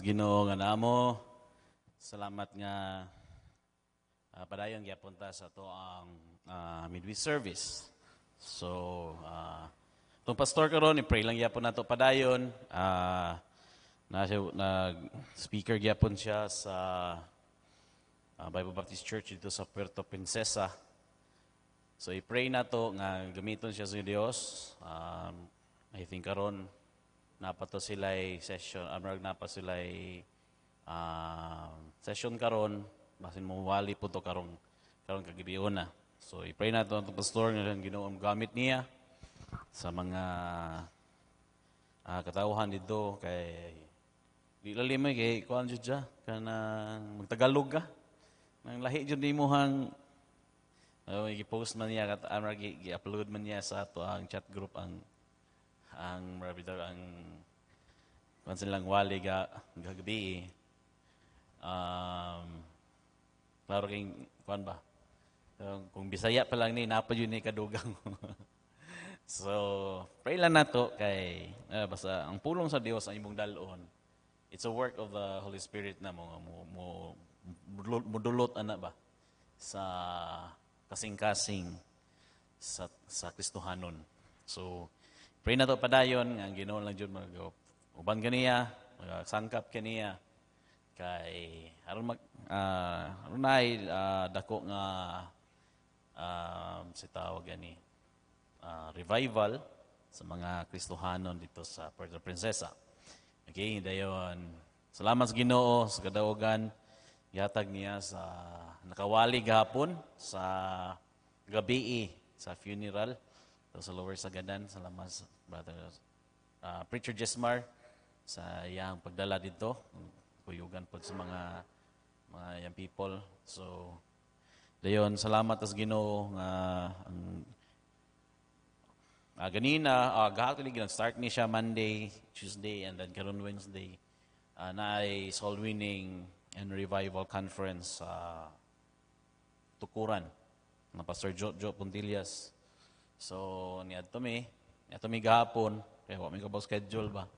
Ginoo nga namo. Salamat nga uh, padayon giapunta sa to ang uh, ah, midweek service. So, uh, ah, itong pastor karon ni pray lang gyapon nato padayon. Uh, na, na speaker gyapon siya sa uh, Bible Baptist Church dito sa Puerto Princesa. So, i-pray na to nga gamiton siya sa Dios. Um, I think karon napato sila'y session, amrag ah, napa sila'y uh, session karon basin mo wali po to karong karong kagibiyon na. So i-pray nato ang pastor nga Ginoong gamit niya sa mga uh, katauhan dito kay di lalimay kay kuan jud ja kana magtagalog ka nang lahi jud nimo hang uh, i-post man niya kat amrag i-upload man niya sa ato ang chat group ang ang rabidor ang kung silang wali ga gagabi um klaro kay kuan ba kung bisaya pa lang ni napa yun ni kadugang so pray lang nato kay uh, basta ang pulong sa Dios ang imong dalon it's a work of the Holy Spirit na mo mo, mo mudulot ana ba sa kasing-kasing sa sa Kristohanon. So Pray na to padayon nga ang Ginoo lang jud mag uban kaniya, magsangkap kaniya kay aron mag uh, aron ay uh, dako nga um, si tawag ani uh, revival sa mga Kristohanon dito sa Puerto Princesa. Okay, dayon. Salamat sa Ginoo sa kadaogan yatag niya sa nakawali gahapon sa gabi sa funeral. So, sa Lower Sagadan, salamat Brother uh, Preacher Jesmar sa iyang pagdala dito. Kuyugan po sa mga mga young people. So, Leon, salamat as Ginoo nga uh, ang uh, ganina, uh, ah, gahatulig nag-start ni siya Monday, Tuesday, and then karon Wednesday uh, ah, na ay soul winning and revival conference sa uh, Tukuran na Pastor Joe, Joe Puntillas So, niadto mi, niadto mi gapon. kay wa mi kabaw schedule ba.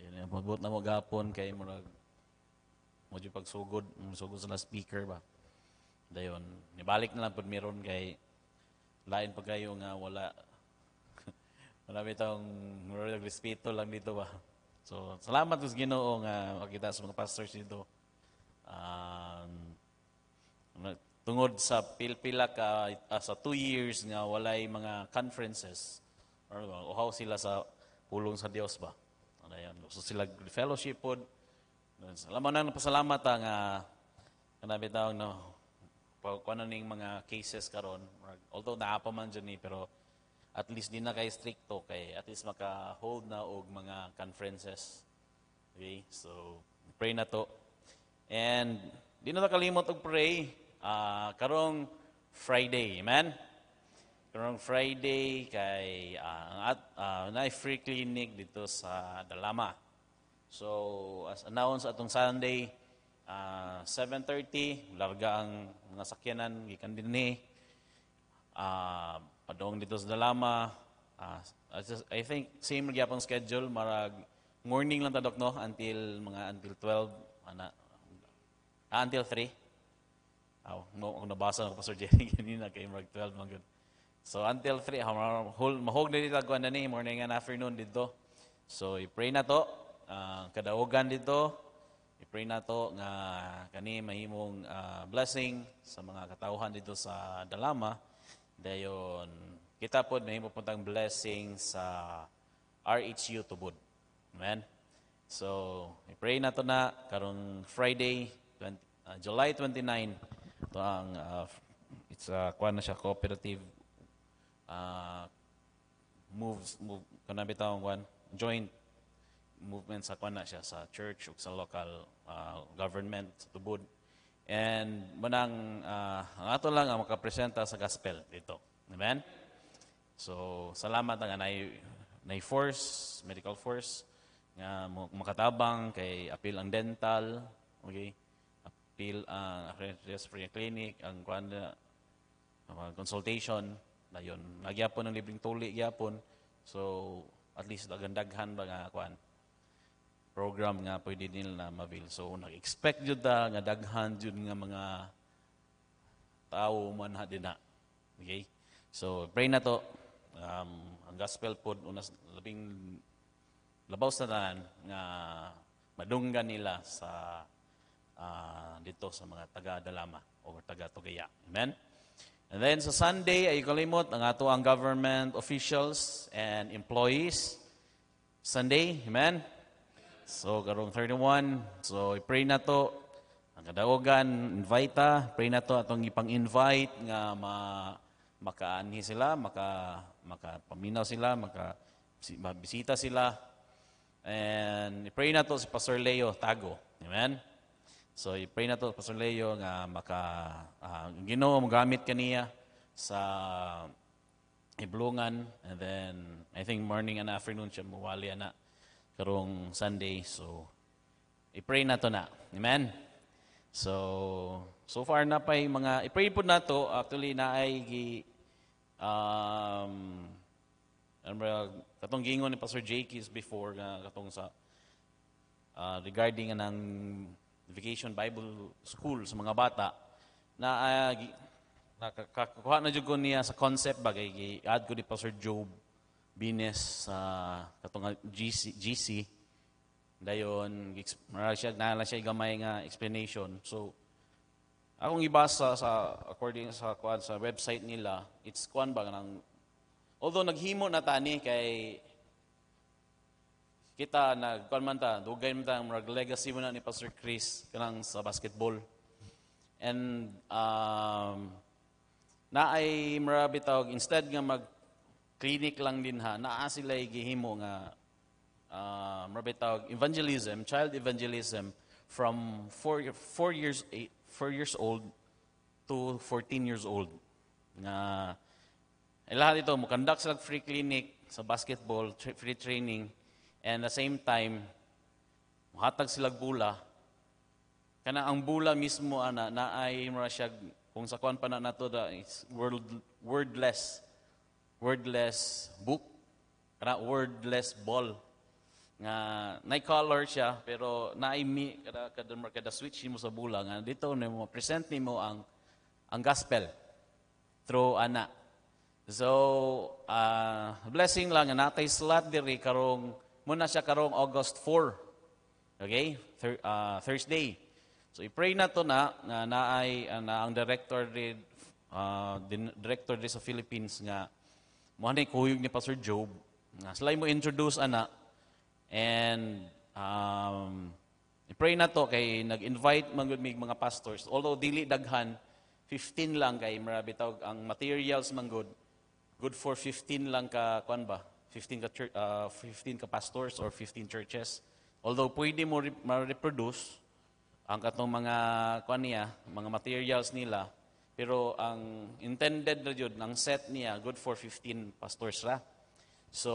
Yun, mabot na mo gapon. kay murag mo di pagsugod, sugod sa speaker ba. Dayon, nibalik na lang pud miron kay lain pa kayo nga wala wala bitong murag respeto lang dito ba. So, salamat sa Ginoo nga makita sa mga pastors dito. Um, tungod sa pilpila ka uh, sa two years nga walay mga conferences or uhaw sila sa pulong sa Dios ba yan so sila fellowship pod salamat nang pasalamat ta ah, nga kanabi taw no kuno ano ning mga cases karon although naa pa man ni eh, pero at least di na kay stricto kay at least maka hold na og mga conferences okay so pray na to and di na kalimot og pray uh, karong Friday. Amen? Karong Friday kay uh, at uh, ah, na free clinic dito sa Dalama. So as announced atong Sunday uh, 7:30 larga ang mga sakyanan gikan dinhi. Uh, padong dito sa Dalama. Uh, I think same gyapon schedule marag morning lang tadok no until mga until 12 ana uh, until 3 Aw, mo nabasa ko Pastor Jerry kanina kay Mark 12 man gud. So until 3 whole mahog na dito kuan ni morning and afternoon dito. So i-pray na to uh, ah, kadaogan dito. I-pray na to nga kani mahimong uh, blessing sa mga katauhan dito sa Dalama. Dayon kita pod mahimo puntang blessing sa RHU Tubod. Amen. So, i-pray na to na karong Friday, 20, uh, ah, July 29, ito ang, uh, it's a, uh, kuha na siya, cooperative uh, moves, move, kuha bitaw joint movement sa kuha na siya, sa church, ug sa local uh, government, tubod. And manang, uh, ang ato lang ang makapresenta sa gospel dito. Amen? So, salamat ang anay, anay force, medical force, nga makatabang kay apil ang dental, okay? bill, ang uh, clinic, ang kuan mga consultation, na yun. Nagyapon ng libreng tuli, gyapon. So, at least dagandaghan ba nga kuan program nga pwede nila na mabil. So, nag-expect jud ta, nga daghan jud nga mga tao man ha dina. Okay? So, pray na to. Um, ang gospel pod unas labing labaw sa tanan nga madunggan nila sa uh, dito sa mga taga-Dalama o taga-Tugaya. Amen? And then sa Sunday, ay kalimot ang ato ang government officials and employees. Sunday, amen? So, karong 31, so i-pray na to. Ang kadaogan, invite ta. Pray na to atong ipang-invite nga ma makaani sila, maka, makapaminaw sila, maka, mabisita sila. And i-pray na to si Pastor Leo Tago. Amen? So i-pray na to Pastor Leo nga maka uh, Ginoo gamit kaniya sa iblungan and then I think morning and afternoon siya muwali na karong Sunday. So i-pray na to na. Amen. So so far na pa mga i-pray pud na to actually na ay gi um ano katong gingon ni Pastor Jake is before nga katong sa uh, regarding ng Vacation Bible School sa mga bata na uh, ah, nakakuha na jud ko niya sa concept bagay gi add ko ni Pastor Job Bines sa uh, katong ah, GC GC dayon mara siya na siya gamay nga explanation so akong ibasa sa according sa kuan sa website nila it's kuan ba nang although naghimo na tani kay kita na kuan man ta dugay man ta murag legacy mo na ni Pastor Chris kanang sa basketball. And um, na ay marabi tawag instead nga mag clinic lang din ha naa sila gihimo nga uh, marabi tawag evangelism, child evangelism from 4 4 years 4 years old to 14 years old nga eh, lahat ito, mukandak sila free clinic sa basketball, free training, And at the same time, muhatag silag bula. Kana ang bula mismo ana na ay mura siya kung sa kuan pa na nato da word, wordless wordless book kana wordless ball nga na color siya pero mi kada kada kada switch mo sa bula nga dito nimo present nimo ang ang gospel through ana so uh, blessing lang nga natay slot diri karong muna siya karong August 4. Okay? Thur, uh, Thursday. So i-pray na to na na, na ay ah, na ang director di uh, din, director di sa Philippines nga mo ni kuyog ni Pastor Job. Na sila mo introduce ana and um, i-pray na to kay nag-invite mga mga pastors. Although dili daghan 15 lang kay marabi ang materials man good. Good for 15 lang ka kwan ba? 15 ka, church, uh, 15 ka pastors or 15 churches. Although pwede mo ma-reproduce ang katong mga kuan niya, mga materials nila, pero ang intended na jud ng set niya good for 15 pastors ra. So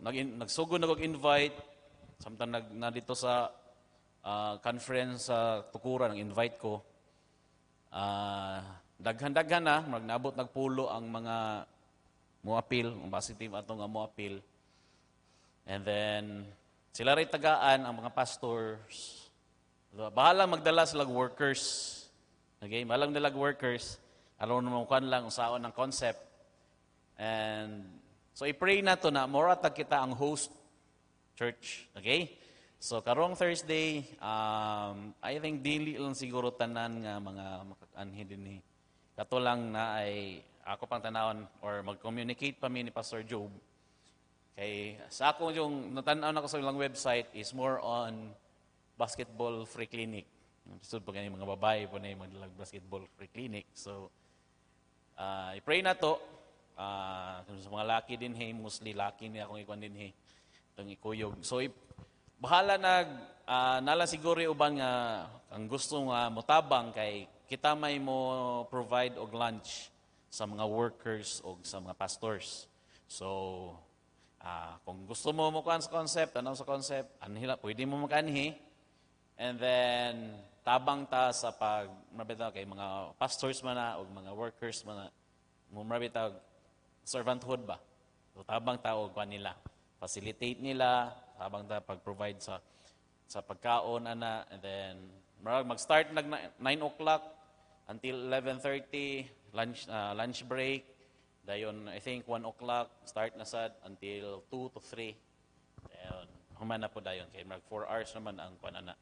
nag nagsugod na invite samtang nag na dito sa uh, conference sa uh, Tukuran ang invite ko. Uh, daghan-daghan na, magnabot nagpulo ang mga muapil, ang positive ato nga muapil. And then, sila rin tagaan ang mga pastors. Diba? Bahala magdala sa sila workers. Okay, malang nila workers. Alam naman kan lang saon ng concept. And so i-pray na to na mora tag kita ang host church. Okay? So karong Thursday, um, I think dili lang siguro tanan nga mga makakanhi din ni. Kato lang na ay ako pang tanawon or mag-communicate pa mi ni Pastor Job. Kay sa ako yung natanaw na ko sa ilang website is more on basketball free clinic. So pag ganyan mga babae po na yung maglag basketball free clinic. So uh, i-pray na to. Uh, sa mga laki din hey, mostly laki ni akong ikuan din hey. Itong ikuyog. So i- bahala nag uh, ah, nala siguro ubang nga ang gusto nga motabang kay kita may mo provide og lunch sa mga workers o sa mga pastors. So, uh, kung gusto mo mo sa concept, ano sa concept, anhila, pwede mo makanhi. And then, tabang ta sa pag, mabita kay mga pastors man na, o mga workers man mabita, mabitaw, servanthood ba? So, tabang ta o nila. Facilitate nila, tabang ta pag-provide sa sa pagkaon ana and then marag mag-start nag 9 o'clock until 11:30 lunch, uh, lunch break. Dayon, I think 1 o'clock, start na sad until 2 to 3. Dayon, humana po dayon. Kay mag 4 hours naman ang panana,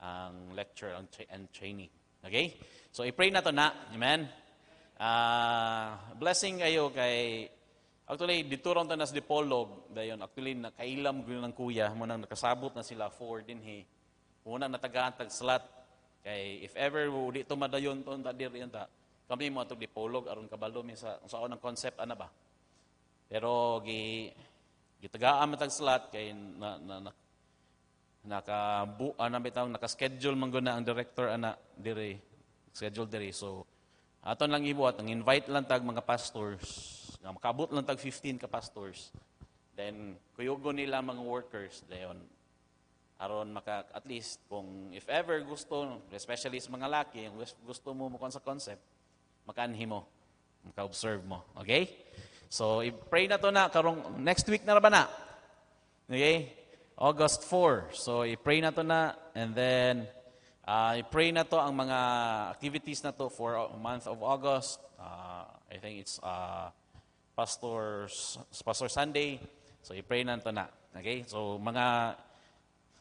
ang lecture ang tra- and training. Okay? So, i-pray na to na. Amen? Uh, blessing kayo kay Actually, dituron ta nas dipolog dayon actually nakailam gyud ng kuya mo nang nakasabot na sila for din he. Una natagaan tag slot kay if ever dito madayon ton ta diri ta kami mo atong dipulog aron kabalo mi sa sa unang concept ana ba. Pero gi gitagaan matag slot kay na, na, na nakabu ana bitaw naka-schedule man guna ang director ana dire schedule dire so aton lang ibuhat ang invite lang tag mga pastors nga makabot lang tag 15 ka pastors then kuyugo nila mga workers dayon aron maka at least kung if ever gusto especially sa mga laki gusto mo mo sa concept makanhi mo, maka-observe mo. Okay? So, i-pray na to na karong next week na ba na? Okay? August 4. So, i-pray na to na and then uh, i-pray na to ang mga activities na to for month of August. Uh, I think it's uh, Pastor's, Pastor Sunday. So, i-pray na to na. Okay? So, mga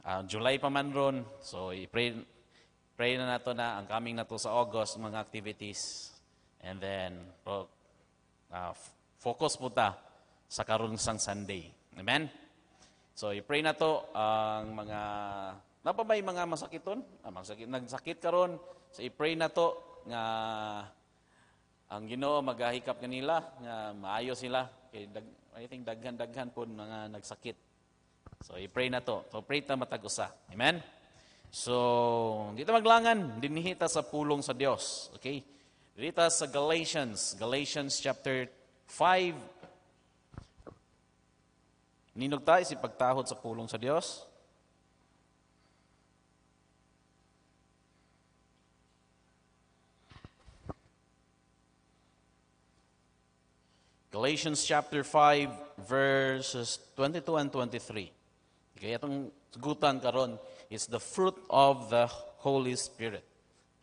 uh, July pa man ron. So, i-pray pray na nato na ang coming na to sa August, mga activities. And then, uh, focus po ta sa karon Sunday. Amen? So, i-pray na to ang mga, napabay mga masakiton, ah, masakit, nagsakit karon So, i-pray na to nga ang Ginoo magahikap kanila nga maayo sila kay dag, I think daghan-daghan po mga nagsakit. So i-pray na to. So pray ta matag usa. Amen. So dito maglangan dinhi ta sa pulong sa Dios. Okay? Dito sa Galatians, Galatians chapter 5. Ninog tayo si pagtahod sa pulong sa Dios. Galatians chapter 5 verses 22 and 23. Kaya itong gutan karon is the fruit of the Holy Spirit.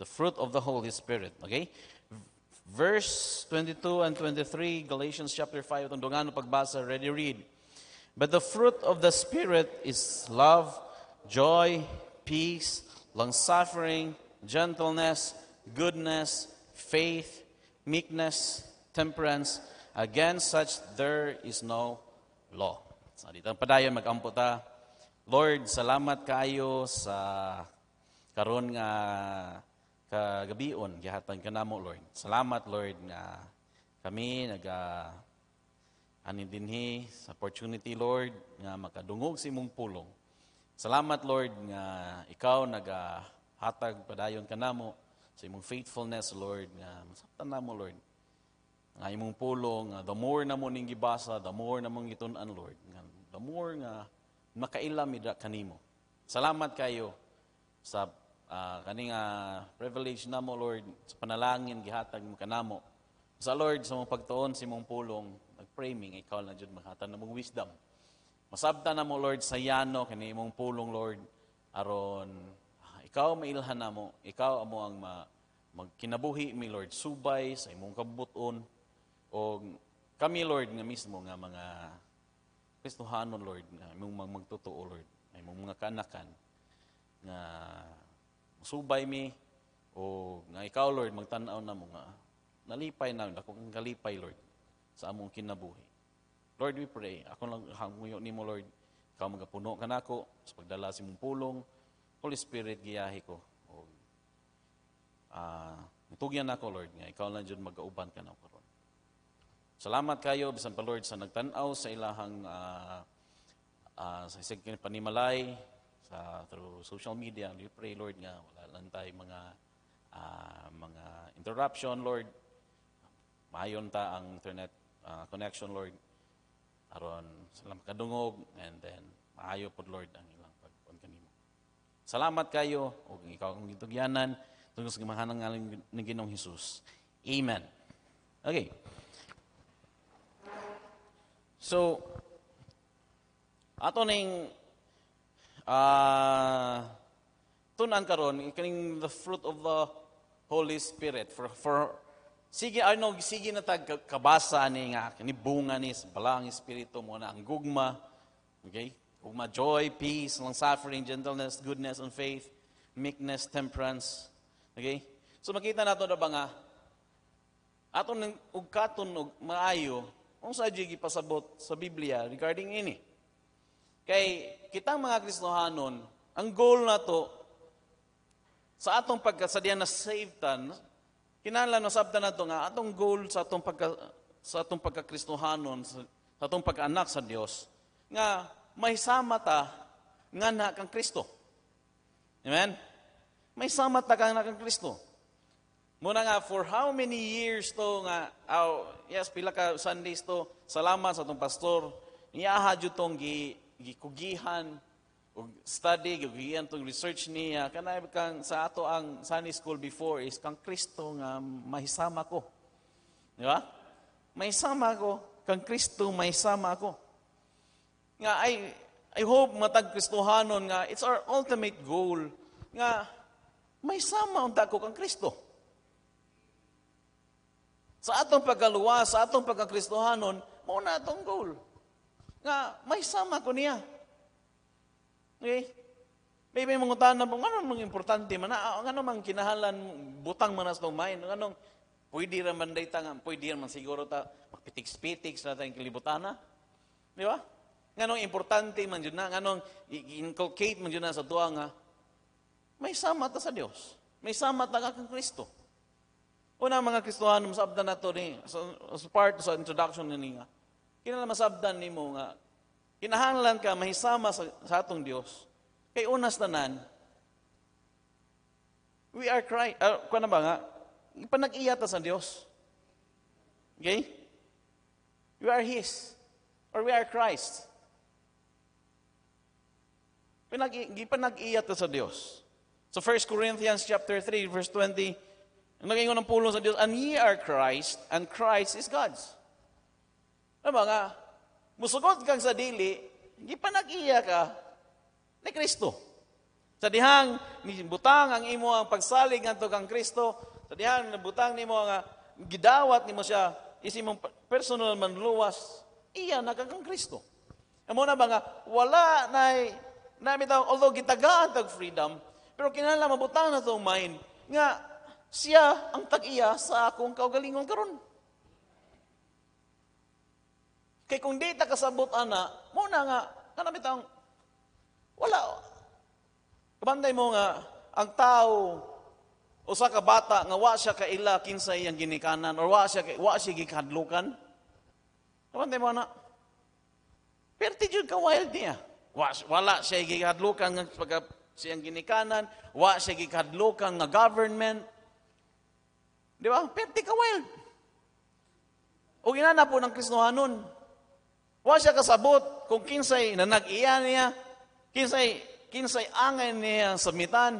The fruit of the Holy Spirit, okay? Verse 22 and 23, Galatians chapter 5, itong dungano pagbasa, ready read. But the fruit of the Spirit is love, joy, peace, long-suffering, gentleness, goodness, faith, meekness, temperance. Against such there is no law. Sa dito padayon magampo ta. Lord, salamat kayo sa karon nga kagabion gihatan kanamo Lord. Salamat Lord nga kami naga anin dinhi sa opportunity Lord nga makadungog sa imong pulong. Salamat Lord nga ikaw naga hatag padayon kanamo sa imong faithfulness Lord nga masaktan namo Lord. Nga imong pulong the more na mo ning gibasa, the more namo gitun-an Lord. Nga the more nga makailam ida kanimo. Salamat kayo sa uh, ah, kaning uh, privilege namo Lord sa panalangin gihatag mo kanamo sa Lord sa mong pagtuon si mong pulong nagpraming ikaw na jud maghatag namong wisdom masabta namo Lord sa yano kani imong pulong Lord aron ah, ikaw mailhan namo ikaw amo ang ma, magkinabuhi mi Lord subay sa imong kabuton o kami Lord nga mismo nga mga Kristohanon Lord nga imong magtotoo Lord imong mga kanakan nga subay mi, o nga ikaw, Lord, magtanaw na mo nga, nalipay na, akong kalipay, Lord, sa among kinabuhi. Lord, we pray, ako lang hanguyo ni mo, Lord, ikaw magapuno ka na ako, sa pagdala si mong pulong, Holy Spirit, giyahi ko. O, uh, ah, Itugyan ako, Lord, nga ikaw lang dyan magkauban ka na karon. Salamat kayo, bisan pa Lord, sa nagtanaw sa ilahang uh, uh, sa isang panimalay, sa through social media. We pray, Lord, nga wala lang tayo mga uh, mga interruption, Lord. Mayon ta ang internet uh, connection, Lord. Aron sila makadungog and then maayo pod Lord ang ilang pagpon kanimo. Salamat kayo ug ikaw ang gitugyanan tungod sa gamahanang ngalan ni Ginoong Hesus. Amen. Okay. So, ato ning Uh, tunan karon kaning the fruit of the Holy Spirit for for sige ano sige na tag kabasa ni nga ni bunga ni sa balang espiritu mo na ang gugma okay gugma joy peace long suffering gentleness goodness and faith meekness temperance okay so makita nato na ba nga aton ug katon og maayo unsa gyud gipasabot sa Biblia regarding ini Kay kitang mga Kristohanon, ang goal na to, sa atong pagkasadian na save tan, kinala no sabta na to nga, atong goal sa atong pagka, sa atong pagkakristohanon, sa, sa atong pagkaanak sa Dios, nga may sama ta nga na kang Kristo. Amen? May sama ta kang na kang Kristo. Muna nga, for how many years to nga, oh, yes, pila ka Sundays to, salamat sa atong pastor, niyaha jutong gi, gikugihan og study gikugihan tong research niya kanay kang sa ato ang Sunday school before is kang Kristo nga mahisama ko. Di ba? Mahisama ko kang Kristo mahisama ko Nga ay I hope matag Kristohanon nga it's our ultimate goal nga may sama unta ko kang Kristo. Sa atong pagkaluwa, sa atong pagkakristohanon, mao na atong goal nga may sama ko niya. Okay? May may mga na po, ano mang importante man, ah, ah, ano mang kinahalan, butang man sa main, ano, anong, pwede raman day tangan, pwede raman siguro ta, magpitiks-pitiks na tayong kilibutan na. Di ba? Nganong importante man yun na, nganong inculcate man yun na sa tuwa nga, may sama ta sa Dios. May sama ta ka kang Kristo. Una mga Kristohan, sa abda na to ni, sa, sa part sa introduction ni nga, kinalamasabdan nimo nga kinahanglan ka mahisama sa, sa atong Dios. Kay unas tanan, we are crying, uh, ah, kung ano ba nga, panag-iyata sa Dios. Okay? We are His. Or we are Christ. Pinag-i, Gipanag-iyat sa Dios. So 1 Corinthians chapter 3, verse 20, ang nagingon ng pulong sa Dios, And ye are Christ, and Christ is God's. Ama nga, musugod kang sa dili, hindi pa gipanagiya ka ni Kristo. Sa dihang butang ang imo ang pagsalig ngadto kang Kristo, sa dihang nabutang nimo ang ah, gidawat nimo siya is imong personal manluwas, iya na kang Kristo. Amo na ba nga wala nay nami taw although gitagaan tag freedom, pero kinahanglan mabutang na tong mind nga siya ang tag-iya sa akong kaugalingon karon. Kay kung di ta kasabot ana, mo na nga kanami wala. Kabanday mo nga ang tao usa ka bata nga wa siya kaila kinsa iyang ginikanan or wa siya wa siya gikadlukan. Kabanday mo na, Perti jud ka wild niya. wala siya gikadlukan ng pag siyang ginikanan, wa siya gikadlukan ng government. Di ba? Perti ka wild. O ginana po ng Kristohanon. Wa siya kasabot kung kinsay na nag-iya niya, kinsay kinsay angay niya sa mitan.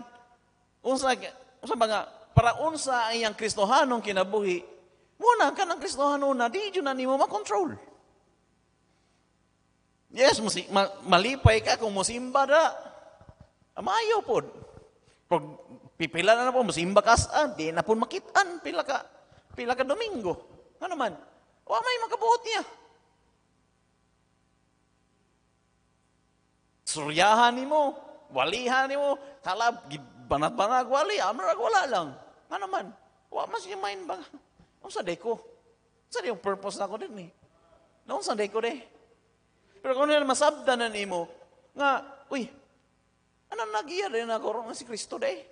Unsa unsa mga para unsa ang iyang Kristohanong kinabuhi? Muna ka ng Kristohano na di na nimo makontrol. Yes, musi, ma, malipay ka kung musimba da. Amayo pod. Pag pipila na na po, musimba kas, ah, di na po makitan, pila ka, pila ka Domingo. Ano man? Wa may makabuot niya. suryahan ni mo, walihan ni mo, talab, banat-banag, wali, amrag, wala lang. Nga naman, wa mas yung mind ba? Ang saday ko. Sa yung purpose na ko din eh. Noong saday ko din. Pero kung nila masabda na ni mo, nga, uy, ano nagiya rin ako ron si Kristo day?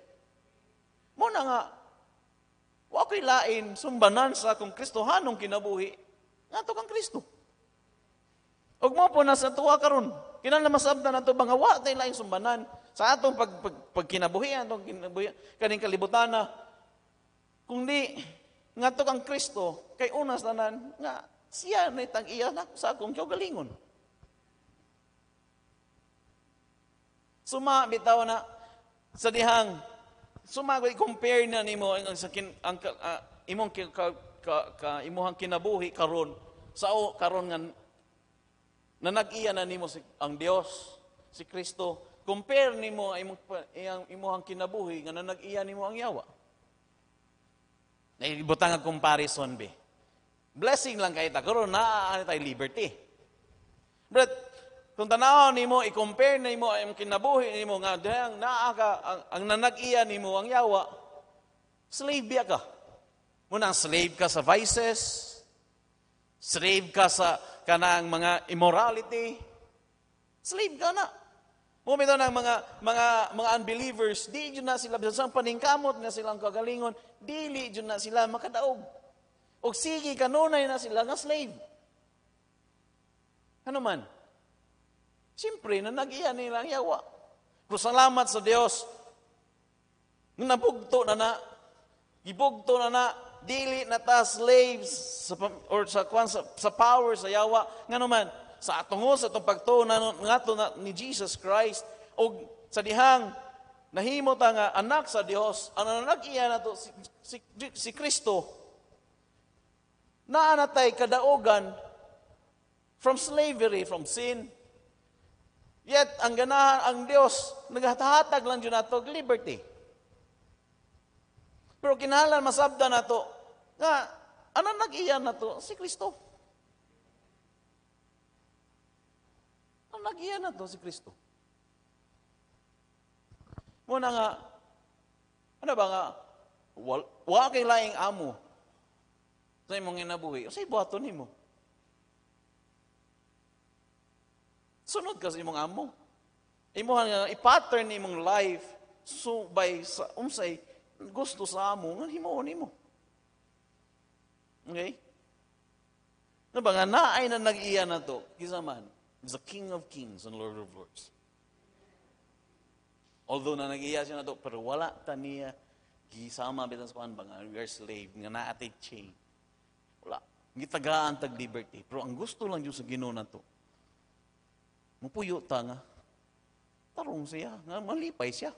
Mo na nga, wa ko'y lain, sumbanan sa kung Kristohanong kinabuhi, nga to kang Kristo. Huwag mo po nasa tuwa karon Kinala masabda na ito, bangawa tayo laing sumbanan. Sa atong pag, pag, pagkinabuhian, atong kinabuhian, kaning kalibutan na, kung di, nga to kang Kristo, kay unas nan, nga, siya na itang iya sa akong kaugalingon. Suma, bitaw na, sa dihang, suma, compare na nimo ang, sa kin, ang, uh, imong ka, ka, ka, imuhang kinabuhi karon sa karon nga na nag-iya nimo si, ang Dios si Kristo compare nimo ang imong ang imuhang kinabuhi nga na nag nimo ang yawa Naibutang ang comparison be blessing lang kay ta karon naa tay liberty but kung tanaw nimo i-compare nimo ang kinabuhi nimo nga dahang naa ka ang, ang nanag nimo ang yawa slave ka mo slave ka sa vices Slave ka sa kanang mga immorality. Slave ka na. Mumito ng mga mga mga unbelievers, di na sila sa paningkamot na silang kagalingon, dili jud na sila makadaog. Og sige kanunay na sila nga slave. Ano man? Siyempre, na nag-iya nilang yawa. Pero salamat sa Dios, nabugto na na, gibugto na na, dili na ta slaves sa, or sa, kwan, sa, sa power, sa yawa, nga naman, sa atong sa atong pagtuo na ngato na ni Jesus Christ o sa dihang nahimo ta nga anak sa Dios ang anak iya nato si, si, si Kristo na anatay kadaogan from slavery from sin yet ang ganahan ang Dios naghatag lang jud nato liberty pero kinahanglan masabda nato nga, ano nag-iya na to? Si Kristo. Ano nag-iya na to? Si Kristo. Muna nga, ano ba nga, wal, wala kay laing amo sa imong inabuhi. O sa ibuhato ni mo. Sunod ka sa imong amo. Imuhan nga, ipattern ni imong life so by sa umsay gusto sa amo nga himuon nimo. mo. Okay? Na ba nga, naay na nag-iya na to, kisa man, is the King of Kings and Lord of Lords. Although na nag-iya siya na to, pero wala taniya gisama bitan sa ba nga, we are slave, nga naatay chain. Wala. Gitagaan tag liberty. Pero ang gusto lang Diyos sa Ginoo na to, mupuyo ta nga, tarong siya, nga malipay siya.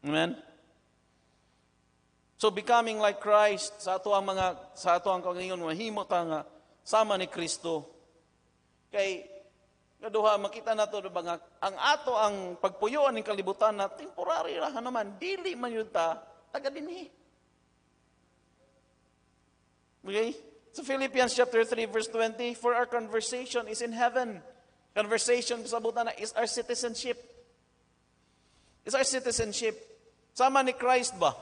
Amen? So becoming like Christ sa ato ang mga sa ato ang kagayon mahimo ka nga sama ni Kristo. Kay Kaduha, makita nato na ba nga, ang ato ang pagpuyoan ng kalibutan na temporary ra naman, dili man yun ta, taga dinhi. Eh. Okay? So Philippians chapter 3 verse 20, for our conversation is in heaven. Conversation sa buta na is our citizenship. Is our citizenship. Sama ni Christ ba?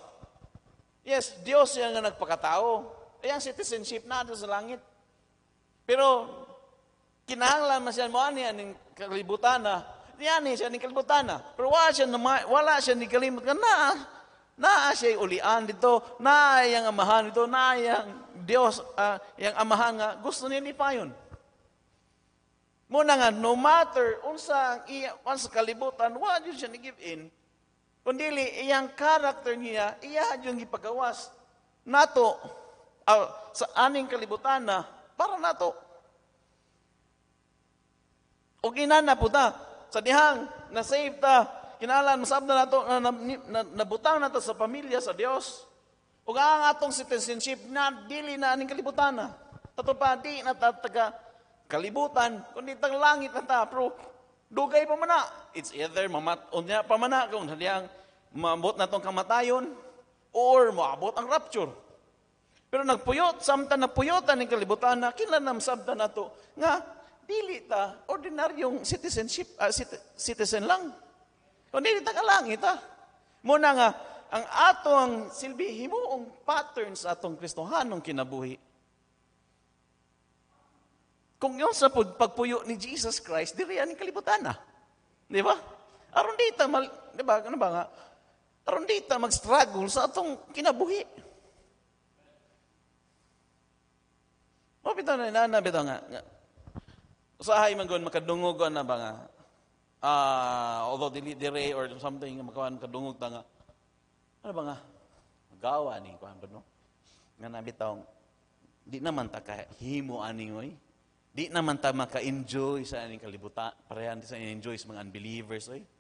Yes, Diyos yung nga nagpakatao. Ayan, eh, citizenship natin sa langit. Pero, kinahanglan man siya mo niya ning kalibutan na. Yan siya ning kalibutan na. Pero wala siya, wala siya ning kalimutan na. Naa siya ulian dito, na yang amahan dito, na yang Dios, uh, ah, yang amahan nga, gusto niya ni Payon. Muna nga, no matter unsang ang iya, once kalibutan, wala siya ni give in, Kundili, iyang karakter niya, iya yung ipagawas nato uh, sa aning kalibutan na para nato. O ginana po ta, sa dihang, na-save ta, kinalan, masab na nato, na, na, na, nabutang nato sa pamilya, sa Dios. O ang atong citizenship na dili na aning kalibutan na. Tato pa, di na tataga kalibutan, kundi tang langit na ta, pero dugay pa mana. It's either mamat, o niya pa mana, kung haliyang maabot na tong kamatayon or maabot ang rapture. Pero nagpuyot, samtang puyotan ng kalibutan na kinanam sabda na to, nga, dili ta, ordinaryong citizenship, uh, citizen lang. Kung dili ta kalangit ha. Muna nga, ang atong silbi, himuong pattern sa atong Kristohanong kinabuhi. Kung yun sa pagpuyo ni Jesus Christ, diri yan kalibutan na. Di ba? Aron dita, mal, di ba, ano ba nga, aron di mag-struggle sa atong kinabuhi. Mabitaw na inana, bitaw nga. nga. hay man gawin, makadungog na ba nga? Uh, although dili dire or something, makawan kadungog ta nga. Ano ba nga? Gawa ni kuhan ba no? Nga nabitaw, di naman ta kahimo aningoy. Di naman ta maka-enjoy sa aning kalibutan. Parehan sa enjoy sa mga unbelievers. Oy. Eh?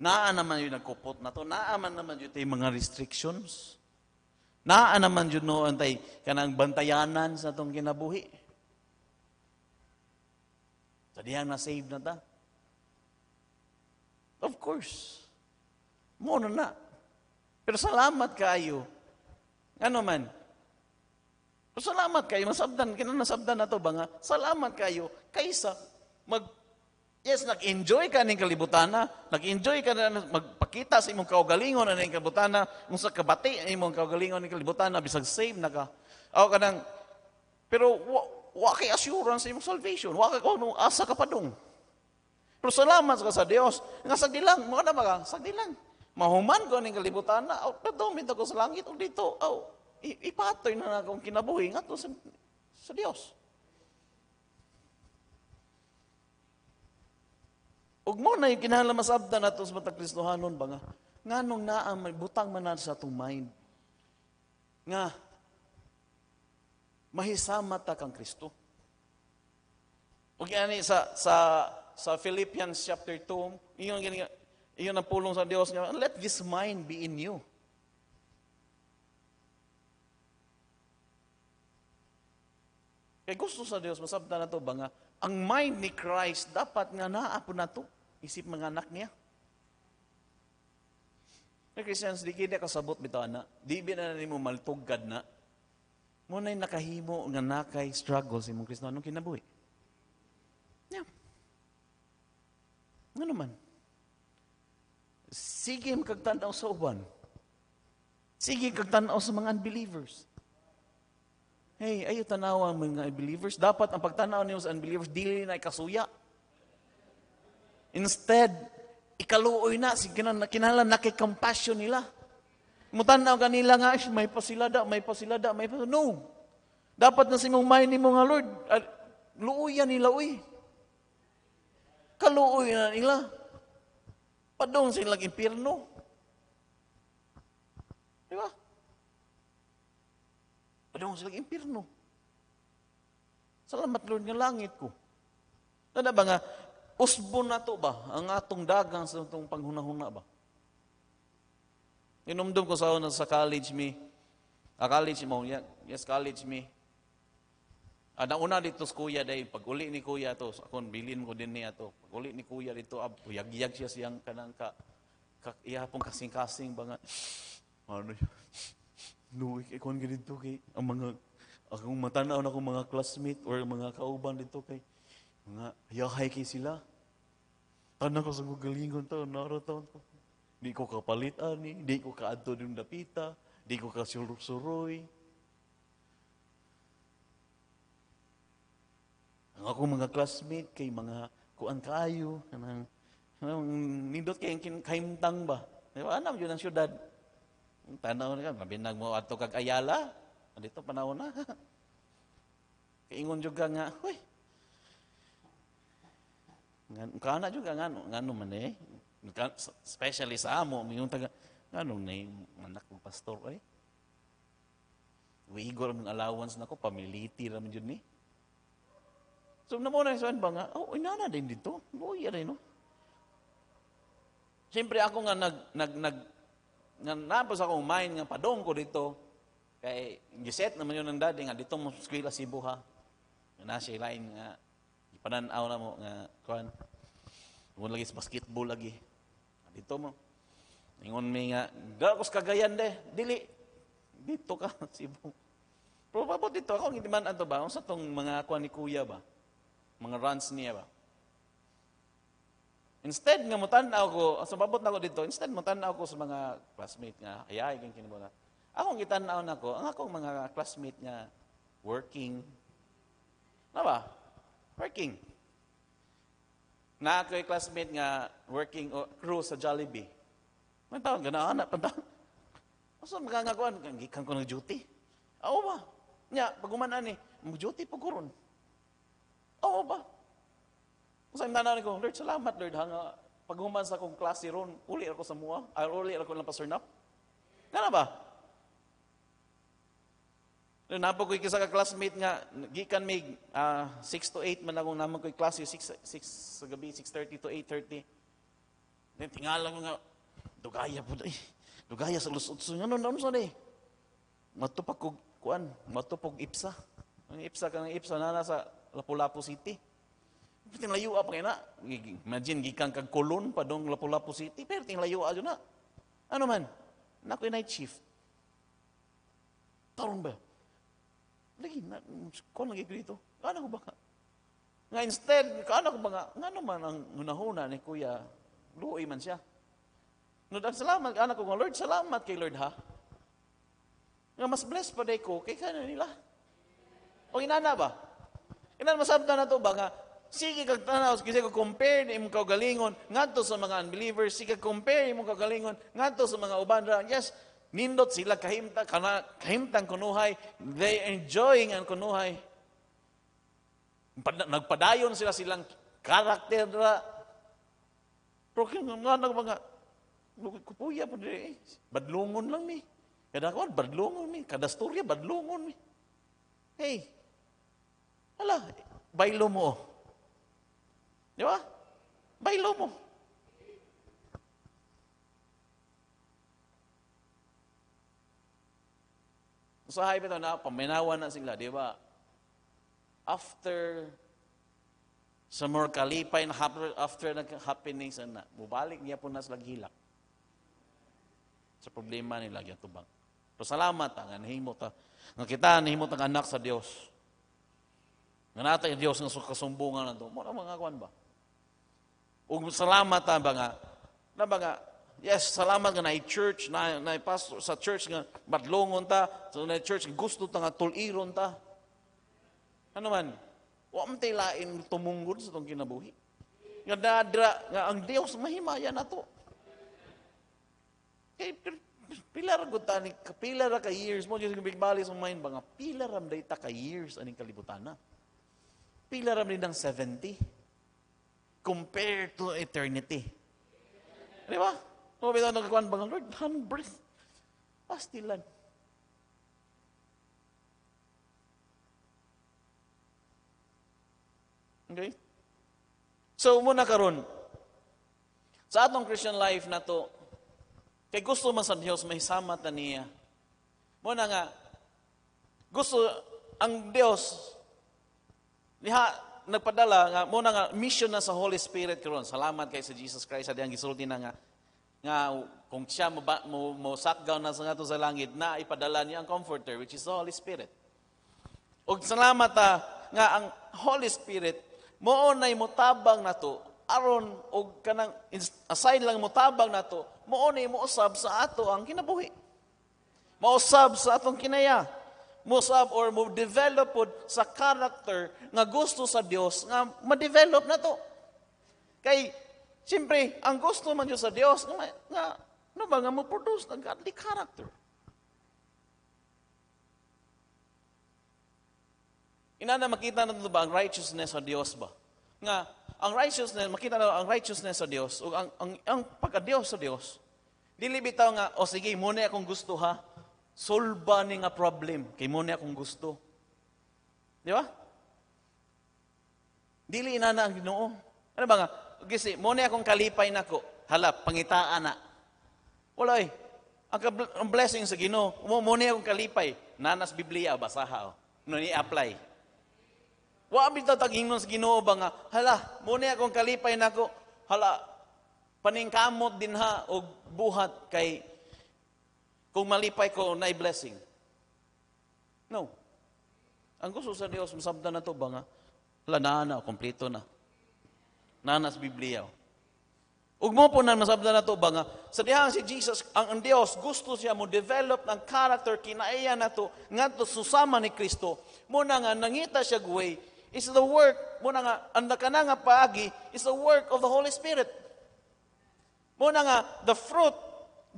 Naa naman yun nagkupot na to. Naa man naman yun tay mga restrictions. Naa naman yun noon tay kanang bantayanan sa tong kinabuhi. Sa diyang na-save na ta. Of course. Muna na. Pero salamat kayo. Ano man, Pero salamat kayo, masabdan, kinanasabdan na to ba nga? Salamat kayo, kaysa mag Yes, nag-enjoy ka ning na. nag-enjoy ka na magpakita sa imong kaugalingon na kalibutan na. kung sa kabati imong kaugalingon ning na, bisag save na ka. Aw ka nang, pero wa, wa kay assurance sa imong salvation, wa kay kung asa ka pa dong. Pero salamat ka sa Dios, nga sagdilang, mo na ba ka? Sagdilang. Mahuman ko ning kalibutana, aw padumit ako sa langit o dito, aw ipatoy na na akong kinabuhi nga to sa, sa Dios. Ug mo na yung kinahanglan masabda nato sa matag Kristohanon ba nga nganong naa may butang man sa atong mind nga mahisama ta kang Kristo. Ug ani sa sa sa Philippians chapter 2, iyon iyon na pulong sa Dios nga let this mind be in you. Kay gusto sa Dios masabda nato ba nga ang mind ni Christ dapat nga naa po nato. Isip mga anak niya. Nga Christians, di kini kasabot bito ana. Di binan nimo maltugad na. Muna'y nakahimo nga nakay struggle si mong Kristo anong kinabuhi. Yeah. Nga naman. Sige kagtanaw sa uban. Sige kagtanaw sa mga unbelievers. Hey, ayo tanaw ang mga unbelievers. Dapat ang pagtanaw niyo sa unbelievers, dili na kasuya. Instead, ikaluoy na, si kinan, kinahanglan nakikampasyon nila. Mutanaw kanila nga, may pasilada, may pasilada, may pasilada. No. Dapat na sa imong mind mo nga, Lord, uh, luoyan nila, uy. Kaluoy na nila. Padong silang impirno. Di ba? Padong silang impirno. Salamat, Lord, nga langit ko. Ano ba nga, Usbon na to ba ang atong dagang sa itong panghunahuna ba? Inumdum ko sa ako sa college me. A ah, college mo, yes, college me. Ah, una dito sa kuya day, pag uli ni kuya to, akong bilin ko din niya to. Pag uli ni kuya dito, ab, ah, yag siya siyang kanang ka, ka ihapong kasing-kasing ba nga. Ano siya? Luwik, ikon ganito kay, ang mga, akong matanaw na akong mga classmate or mga kauban dito kay, mga yahay kay sila. Tanan ko sa gugalingon to, narataon ko. Di ko kapalitan ni, di ko kaadto ng dapita, di ko kasurusuroy. Ang ako mga classmate kay mga kuan kaayo, kanang nindot kay kin kaimtang ba. Diba, anam yun ang syudad. Tanaw na ka, mabinag mo ato kag Ayala. Dito panahon na. Kaingon jud ka nga, huy, Kana juga ngano, ngano man eh. Especially sa amo, yung taga, ngano na eh, anak ng pastor eh. Uigor ang allowance nako, pamiliti naman yun eh. So, namuna sa ba nga, oh, inana din dito. Luya rin, no? Siyempre ako nga nag, nag, nag, nga napos akong mind nga padong ko dito. Kay Giset naman yun ng daddy nga dito mo skwela si Buha. Na siya lain nga pananaw na mo nga kuan ngon lagi sa basketball lagi dito mo ingon mi nga gakos kagayan de dili dito ka sibo pero pabot dito ako hindi man ato ba sa tong mga kuan ni kuya ba mga runs niya ba Instead nga mutan-aw ko, sa babot na ko dito, instead mutan-aw ko sa mga classmate nga, ayay, kang kinibuna. Akong gitan-aw na ko, ang akong mga classmate nga, working. Na ba? Working. Na ako classmate nga working crew sa Jollibee. May tawag ka na anak, pantawag. Asa magkagakuan? Gikan ko ng duty. Oo ba? Nya, pagumanan ni, mo duty po kuron. Oo ba? Kasi yung tanaw ko, Lord, salamat Lord, hanga paghuman sa akong klase ron, uli ako sa mua, ay ah, uli ako lang pasurnap. Nga na ba? Napo ko'y kisa ka classmate nga, gikan may ah, 6 to 8 man akong naman ko'y klase, 6, 6 sa gabi, 6.30 to 8.30. Then tingala ko nga, dugaya po dahi. Dugaya sa lusot Ano, no ano, ano, ano Matupag kog, kuan, matupog ipsa. Ang ipsa kan ipsa na nasa Lapu-Lapu City. Pwede layo pa kayo na. Imagine, gikan kag kolon pa dong Lapu-Lapu City, pero ting layo na. Ano man, nako'y night shift. Tarong ba? Lagi, na, ko lagi dito. Ano ko ba ka? Nga instead, ano ko ba nga? Nga naman ang hunahuna ni Kuya, luoy man siya. No, salamat, anak ko, Lord, salamat kay Lord ha. Nga mas blessed pa day ko, kay kanya nila. O inana ba? Inana masabta na to ba nga, sige kag tanaw kasi ko compare ni imong kagalingon ngadto sa mga unbelievers sige compare imong kagalingon ngadto sa mga ubandra, yes Nindot sila kahimta kana, kahimtang kunuhay. They enjoying ang kunuhay. Nagpadayon sila silang karakter na pero kaya nga nang mga kupuya po diri. Eh. Badlungon lang ni Kada kawan, badlungon ni Kada storya, badlungon ni Hey, ala, bailo mo. Di ba? Bailo mo. Usahay bitaw na paminawan na sila, di ba? After sa more kalipay na after, after nag-happenings ano na, mubalik niya po na nas hilak. Sa problema nila, yung bang? So, salamat, ang ah, anhimo ta. Ah. Nga kita, anhimo ang anak sa Dios. Nga nata yung Diyos nga kasumbungan na ito. Muna mga kwan ba? Ug salamat ta ah, ba nga, na ba nga, Yes, salamat nga na church, na, na pastor sa church nga badlongon ta, so na church gusto ta nga tuliron ta. Ano man, wa man tay lain tumunggod sa tong kinabuhi. Nga dadra nga ang Dios mahimaya nato. Kay pila ra gud ni pila ra ka years mo jud big bali sa mind ba nga pila ram day ta ka years aning kalibutan na. Pila ram din ang 70 compared to eternity. Di ba? Mga bitaw nagkakuan ba Lord, hand breath. Pastilan. Okay? So, muna karon sa atong Christian life na to, kay gusto man sa Dios may sama ta niya. Muna nga, gusto ang Dios niha nagpadala nga muna nga mission na sa Holy Spirit karon. Salamat kay sa Jesus Christ sa diyang gisulti na nga nga kung siya mo, mo, mo sakgaw na sa nga sa langit na ipadala niya ang comforter which is the Holy Spirit. Og salamat ta ah, nga ang Holy Spirit mo nay tabang nato aron og kanang aside lang mo tabang nato mo nay usab sa ato ang kinabuhi. Mo usab sa atong kinaya. usab or mo develop sa character nga gusto sa Dios nga ma-develop nato. Kay Siyempre, ang gusto man Diyos sa Diyos, nga, nga, ano ba nga mo-produce ng godly character? Ina na makita na ba ang righteousness sa Dios ba? Nga, ang righteousness, makita na ang righteousness sa Dios o ang, ang, ang pagka-Diyos sa Dios. dilibitaw nga, o sige, muna akong gusto ha. Solba ni nga problem, kay muna akong gusto. Di ba? Dili ina na ang ginoo. Ano ba nga? gisi, mo na akong kalipay nako. Hala, pangitaan na. Wala eh. Ang blessing sa Ginoo, mo na akong kalipay. Nanas Biblia basaha oh. No ni apply. Wa abi ta tagingnon sa Ginoo ba nga, hala, mo na akong kalipay nako. Hala, paningkamot din ha og buhat kay kung malipay ko na blessing. No. Ang gusto sa Dios, masabda na to ba nga? Wala na, na, kompleto na nanas Biblia. Ug mo po na masabda na to ba nga, sa dihang si Jesus, ang, ang Dios, gusto siya mo develop ng character, kinaiya na to, nga to susama ni Kristo. mo na nga, nangita siya way, is the work, mo na nga, ang nakana nga paagi, is the work of the Holy Spirit. Mo na nga, the fruit,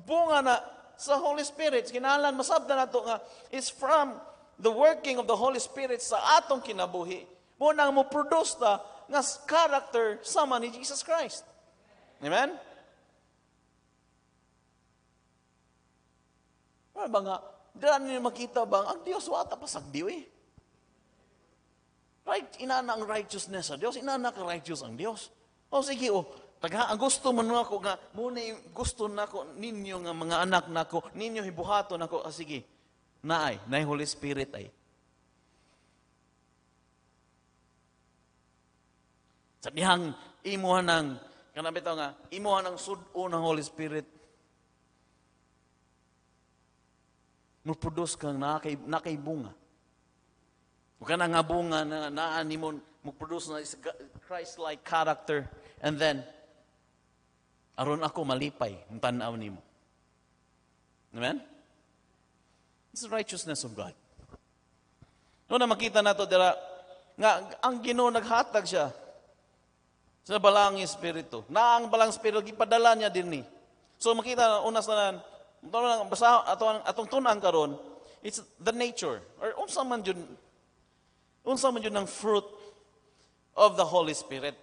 bunga na sa Holy Spirit, kinahalan, masabda na to nga, is from the working of the Holy Spirit sa atong kinabuhi. Muna nga, mo produce ta, nga character sama ni Jesus Christ. Amen? Ano ba nga, dala niyo makita bang, ang Diyos wata pasagdiw eh. Right, inana ang righteousness sa Dios, inana ka righteous ang Dios. O oh, sige, oh, taga ang gusto man ako nga, muna gusto nako ninyo nga mga anak nako, ninyo hibuhato nako, ah, sige, naay, naay Holy Spirit ay. Sa dihang imuha ng, kanabitaw nga, imuha ng sudo ng Holy Spirit. Muproduce kang nakay, nakaibunga. Huwag ka na nga bunga na naanimon, muproduce na is Christ-like character. And then, aron ako malipay, ang tanaw ni mo. Amen? It's the righteousness of God. Noon na makita nato dira nga ang gino, naghatag siya sa balang espiritu. Na ang balang espiritu gipadala niya din ni. So makita unas na lang basa atong atong tunan karon it's the nature or unsa man jud unsa man jud ang fruit of the Holy Spirit.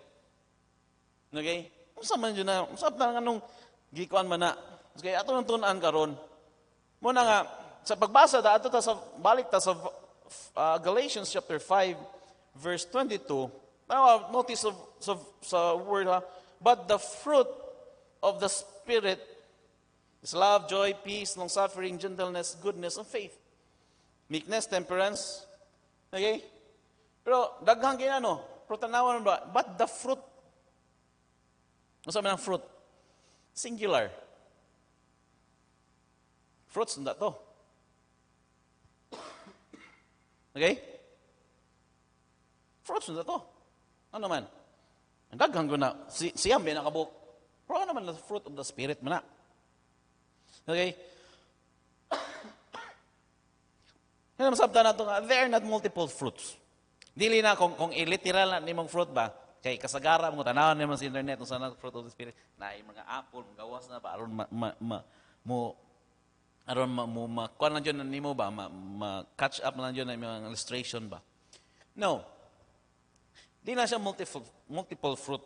Okay? Unsa man jud na unsa man anong gikuan man na. Okay, atong tunan karon. Muna nga sa pagbasa da ato ta sa balik ta sa uh, Galatians chapter 5 verse 22 Now, oh, notice of of sa word But the fruit of the Spirit is love, joy, peace, long-suffering, gentleness, goodness, and faith. Meekness, temperance. Okay? Pero daghang kaya pero tanawan ba? But the fruit. Ano sabi ng fruit? Singular. Fruits na to. Okay? Fruits na to. Ano man? Ang ko na. Si, siyam ba eh, nakabuk? Pero ano man the fruit of the Spirit man na. Okay? Kaya masabta na ito nga, there are not multiple fruits. Dili na kung, kung iliteral na nimong fruit ba, kay kasagara mo tanawan naman sa internet kung saan fruit of the spirit na ay mga apple mga gawas na ba aron ma, ma, ma, mo aron ma, mo ma kuan na jud nimo ba ma, ma, catch up na jud na mga illustration ba no Di na siya multiple, multiple fruit.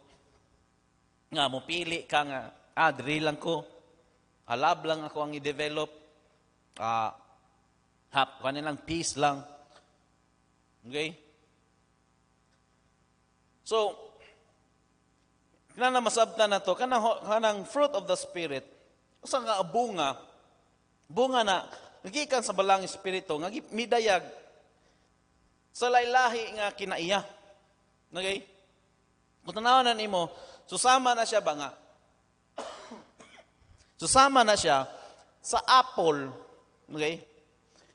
Nga, mupili ka nga, ah, lang ko. Alab ah, lang ako ang i-develop. Ah, hap, kanilang peace lang. Okay? So, kanang masabta na to, kanang, kanang fruit of the Spirit, sa nga bunga, bunga na, nagikan sa balang espiritu, nga midayag, sa laylahi nga kinaiya. Okay? Matanawan na nimo, susama na siya ba nga? susama na siya sa apple, okay?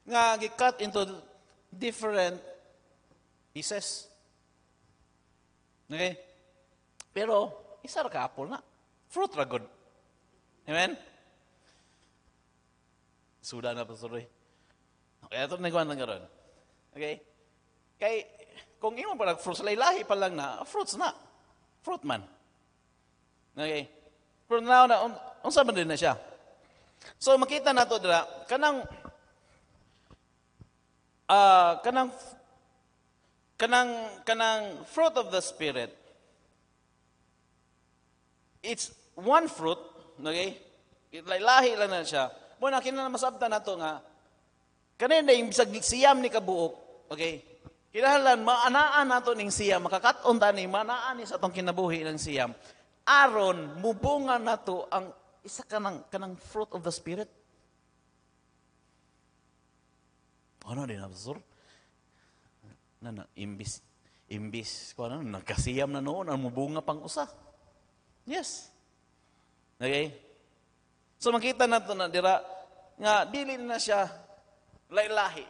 Nga gi-cut into different pieces. Okay? Pero, isa ra ka apple na. Fruit ra good. Amen? Suda na pa, sorry. Okay, ito na gawa na Okay? Kay, kung imo pa nag-fruits, lahi-lahi pa lang na, fruits na. Fruit man. Okay? Pero now, na, un, unsa man din na siya. So, makita nato dira, kanang, uh, kanang, kanang, kanang fruit of the Spirit, it's one fruit, okay? Lahi lang na siya. Muna, kinala masabta nato nga, kanay na bisag siyam ni kabuok, okay? Kinahanglan maanaan nato ning siyam, makakaton ta ni manaan sa atong kinabuhi ng siyam. Aron mubunga nato ang isa kanang kanang fruit of the spirit. Ano din absurd? Na na imbis imbis ko ano nagkasiyam na noon ang mubunga pang usa. Yes. Okay? So makita nato na dira nga dili na siya lailahi.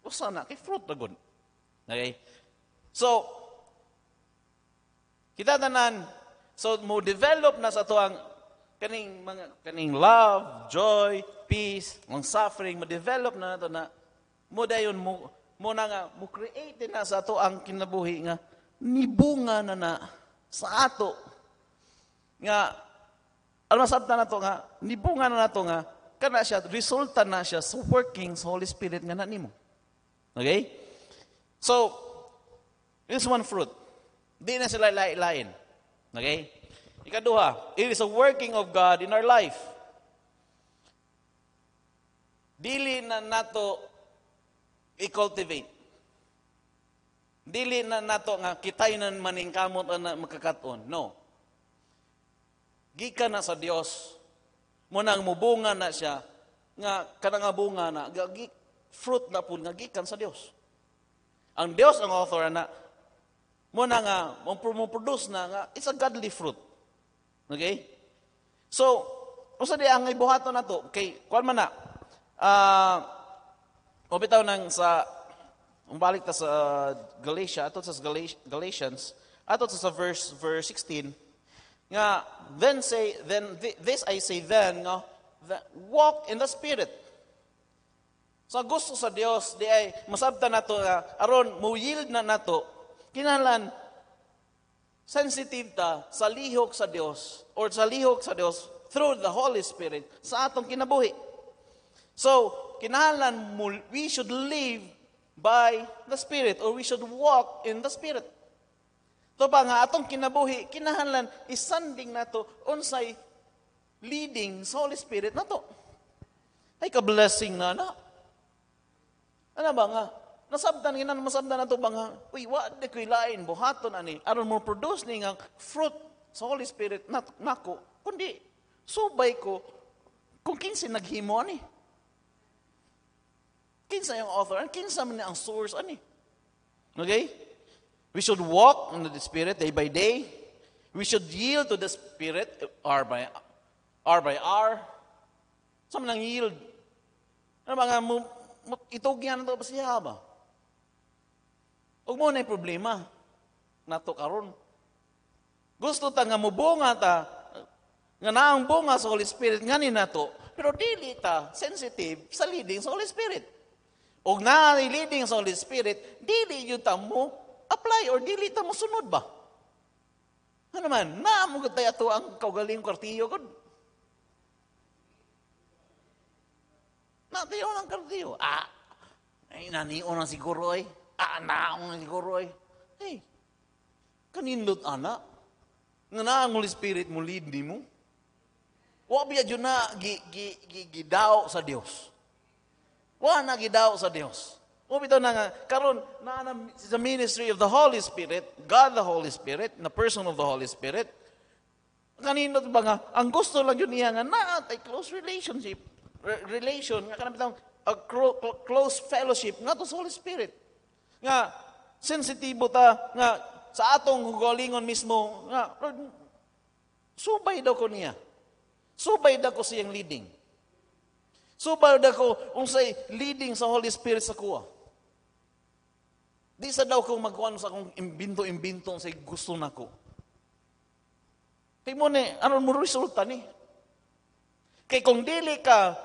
Usa na kay fruit na Okay? So, kita tanan, so mo develop na sa to ang kaning mga kaning love, joy, peace, long suffering, mo develop na nato na mo dayon mo mo na nga mo create na sa to ang kinabuhi nga nibunga na na sa ato nga alam sa na nato nga nibunga na nato nga kana siya resulta na siya sa working sa Holy Spirit nga nanimo. Okay? So, is one fruit. Di na sila lain-lain. Okay? Ikaduha, it is a working of God in our life. Dili na nato i-cultivate. Dili na nato nga kitay na maning kamot na makakaton. No. Gika na sa Dios. Munang mubunga na siya nga kanang bunga na fruit na pud nga gikan sa Dios. Ang Dios ang author na mo na nga mo produce na nga it's a godly fruit. Okay? So, usa di ang ibuhaton nato Okay, kuan man na Ah, uh, bitaw nang sa um, balik ta sa uh, Galatia ato sa Galatians ato sa verse verse 16 nga then say then th- this I say then nga that walk in the spirit So gusto sa Dios di ay masabta nato uh, ah, aron mo yield na nato kinalan sensitive ta sa lihok sa Dios or sa lihok sa Dios through the Holy Spirit sa atong kinabuhi. So kinalan mo we should live by the Spirit or we should walk in the Spirit. To pa nga atong kinabuhi kinahanglan isanding nato unsay leading sa Holy Spirit nato. Ay ka blessing na na. Ano ba nga? Nasabdan nga, masabdan na ito ba nga? Uy, what de ko'y lain, buhaton ani, aron mo produce ni nga fruit sa Holy Spirit na, nako, kundi subay ko kung kinsa naghimo ani. Kinsa yung author, and kinsa man ang source ani. Okay? We should walk in the Spirit day by day. We should yield to the Spirit uh, R by R. By R. Sa man ang yield? Ano ba nga, itugyan to siya ba? Ug mo na problema nato karon. Gusto ta nga mubunga ta nga naang bunga sa Holy Spirit ngani nato, pero dili ta sensitive sa leading sa Holy Spirit. Og na leading sa Holy Spirit, dili jud ta mo apply or dili ta mo sunod ba? Ano man, na mo gud ato ang kaugaling kwartiyo gud. Natiyo ng kardiyo. Ah, ay, naniyo na si eh. Ah, naong na siguro eh. Hey, kanindot ana. Nga na ang Holy Spirit mo lead ni mo. Wa biya dyan na gi, gi, gi, gidaw sa Dios. Wa na gidaw sa Dios. Wa bitaw na nga, karon na, na sa ministry of the Holy Spirit, God the Holy Spirit, na person of the Holy Spirit, kanindot ba nga, ang gusto lang yun niya nga, na, close relationship relation, nga kanang bitaw, a close fellowship nga to sa Holy Spirit. Nga sensitibo ta nga sa atong hugalingon mismo nga subay daw ko niya. Subay daw ko siyang leading. Subay daw ko unsay leading sa Holy Spirit sa kuha. Di sa daw kong magkuhan sa akong imbinto-imbinto sa gusto nako. Kay mo ni, ano mo resulta ni? Kay kung dili ka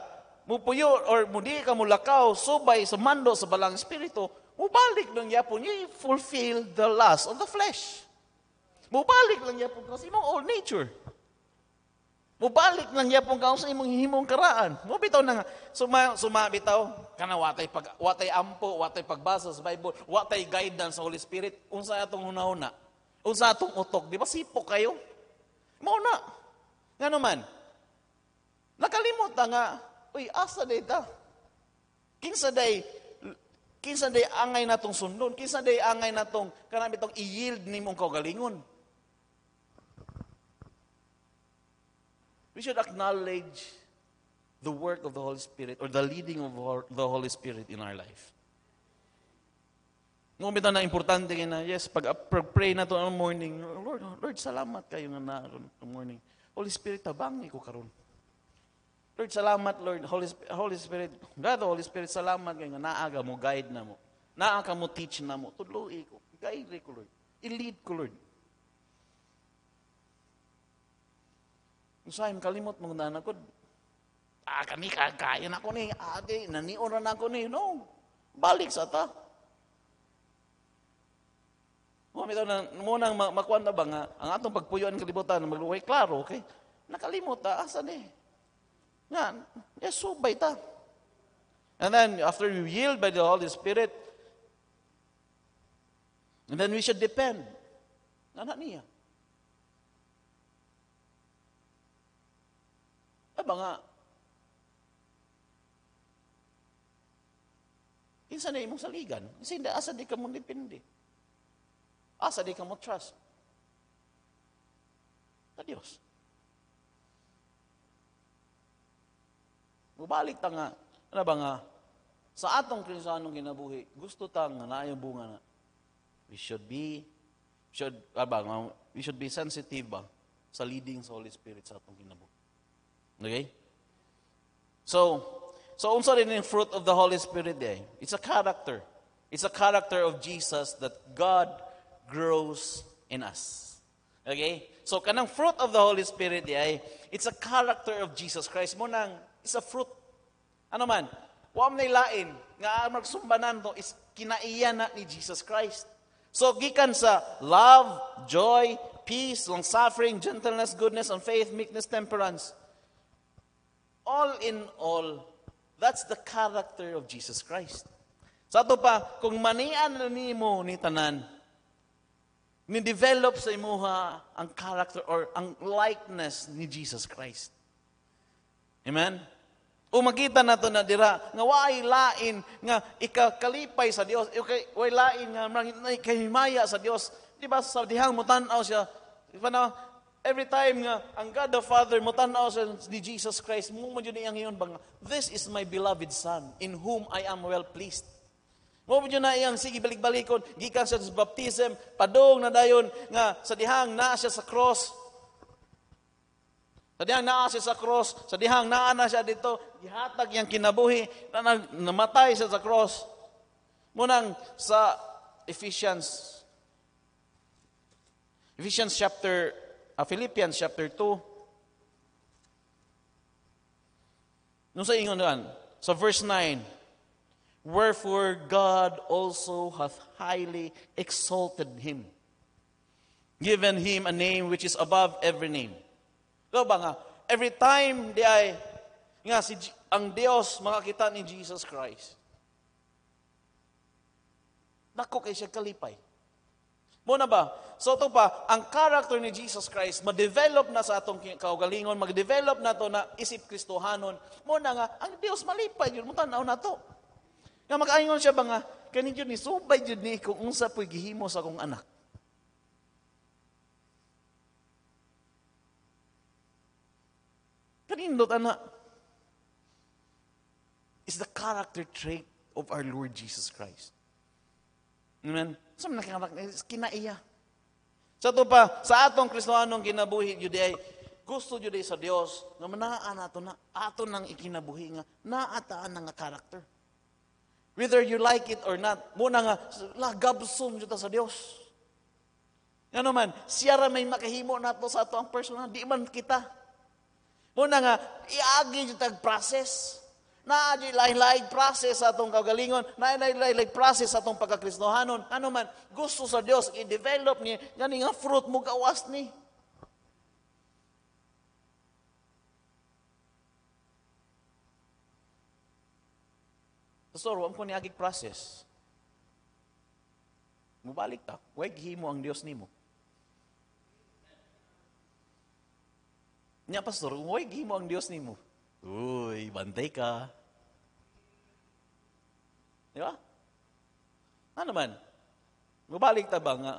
mupuyo or mudi ka mulakaw subay sa mando sa balang espiritu, mubalik lang yapon ni fulfill the lust of the flesh. Mubalik lang yapon ka sa imong old nature. Mubalik lang yapon ka sa imong himong karaan. Mo bitaw na nga suma suma bitaw kana watay pag watay ampo, watay pagbasa sa Bible, watay guidance sa Holy Spirit unsa atong hunahuna. Unsa atong utok, di ba sipo kayo? Mao na. Ngano man? Nakalimutan nga Uy, asa day ta? Kinsa day, kinsa day angay natong sundon, kinsa day angay natong, kanami itong i-yield ni mong kagalingon? We should acknowledge the work of the Holy Spirit or the leading of the Holy Spirit in our life. Ngumita na importante ka na, yes, pag pray na to ang morning, Lord, Lord, salamat kayo nga naroon morning. Holy Spirit, tabangi ko karon. Lord, salamat, Lord. Holy, Holy Spirit, God, Holy Spirit, salamat kayo. Naaga mo, guide na mo. Naaga mo, teach na mo. Tuloy ko. Guide ko, Lord. I-lead ko, Lord. Usahay, kalimot mong ako. Ah, kami kagaya na ko ni ate, naniura na ako ni, no. Balik sa ta. Mamitaw na, munang makuha na ba nga, ang atong pagpuyuan kalibutan, magluway, klaro, okay? Nakalimot ta, asa ni? Eh? Nga, yes, subay ta. And then after you yield by the Holy Spirit, and then we should depend. Anak niya. Aba eh, nga, Insa na imong saligan. Kasi hindi, asa di ka mo depende. Asa di ka mo trust. Sa Diyos. Mubalik ta nga, ano ba nga, sa atong krisanong ginabuhi, gusto ta nga na yung bunga na. We should be, should, ah, ba, we should be sensitive ba sa leading sa Holy Spirit sa atong kinabuhi. Okay? So, so unsa din yung fruit of the Holy Spirit day? Eh? It's a character. It's a character of Jesus that God grows in us. Okay? So kanang fruit of the Holy Spirit di eh, it's a character of Jesus Christ mo nang is a fruit. Ano man? Huwag na ilain nga magsumbanan to is kinaiya na ni Jesus Christ. So, gikan sa love, joy, peace, long-suffering, gentleness, goodness, and faith, meekness, temperance. All in all, that's the character of Jesus Christ. Sa ato pa, kung manian na nimo ni tanan, ni develop sa imuha ang character or ang likeness ni Jesus Christ. Amen? Umakita nato na dira nga waay lain nga ikakalipay sa Dios, okay, e waay lain nga kahimaya sa Dios. Di ba sa dihang mutanaw siya? Di na every time nga ang God the Father mutanaw tan-aw siya ni Jesus Christ, mo mo jud iyon bang this is my beloved son in whom I am well pleased. Mo mo na iyang sige balik-balikon gikan sa baptism, padong na dayon nga sa dihang na siya sa cross, sa dihang naa siya sa cross, sa dihang naa na siya dito, gihatag yang kinabuhi, na namatay siya sa cross. Munang sa Ephesians, Ephesians chapter, uh, Philippians chapter 2, nung sa ingon doon, sa verse 9, Wherefore God also hath highly exalted him, given him a name which is above every name, Diba ba nga? Every time di ay, nga si, ang Dios makakita ni Jesus Christ, nako kay siya kalipay. Muna ba? So ito pa, ang character ni Jesus Christ, ma-develop na sa atong kaugalingon, mag-develop na to na isip Kristohanon. Muna nga, ang Dios malipay yun, mutanaw na to. Nga mag siya ba nga, kanin yun ni, subay yun ni, kung unsa po'y gihimo sa akong anak. naglindot, ana, is the character trait of our Lord Jesus Christ. Amen? Sa mga character, kinaiya. Sa ito pa, sa atong anong kinabuhi, Juday, gusto Juday sa Dios, nga manaan ato na, ato nang ikinabuhi nga, naataan na nga character. Whether you like it or not, muna nga, lagabsom juta sa Dios. Nga ano naman, siya may makahimo nato sa ato ang personal, di man kita. Muna nga, iagi yung tag-process. Na lain-lain process sa atong kagalingon, na lain-lain process sa atong pagkakristohanon. Ano man, gusto sa Dios i-develop ni gani nga fruit mo gawas ni. Pastor, so, wag ko niagig process. Mubalik ta, wag himo ang Dios nimo. Nya, Pastor, huwag gimo ang Dios nimo. Uy, bantay ka. Di ba? Ano naman? Mabalik ta ba nga?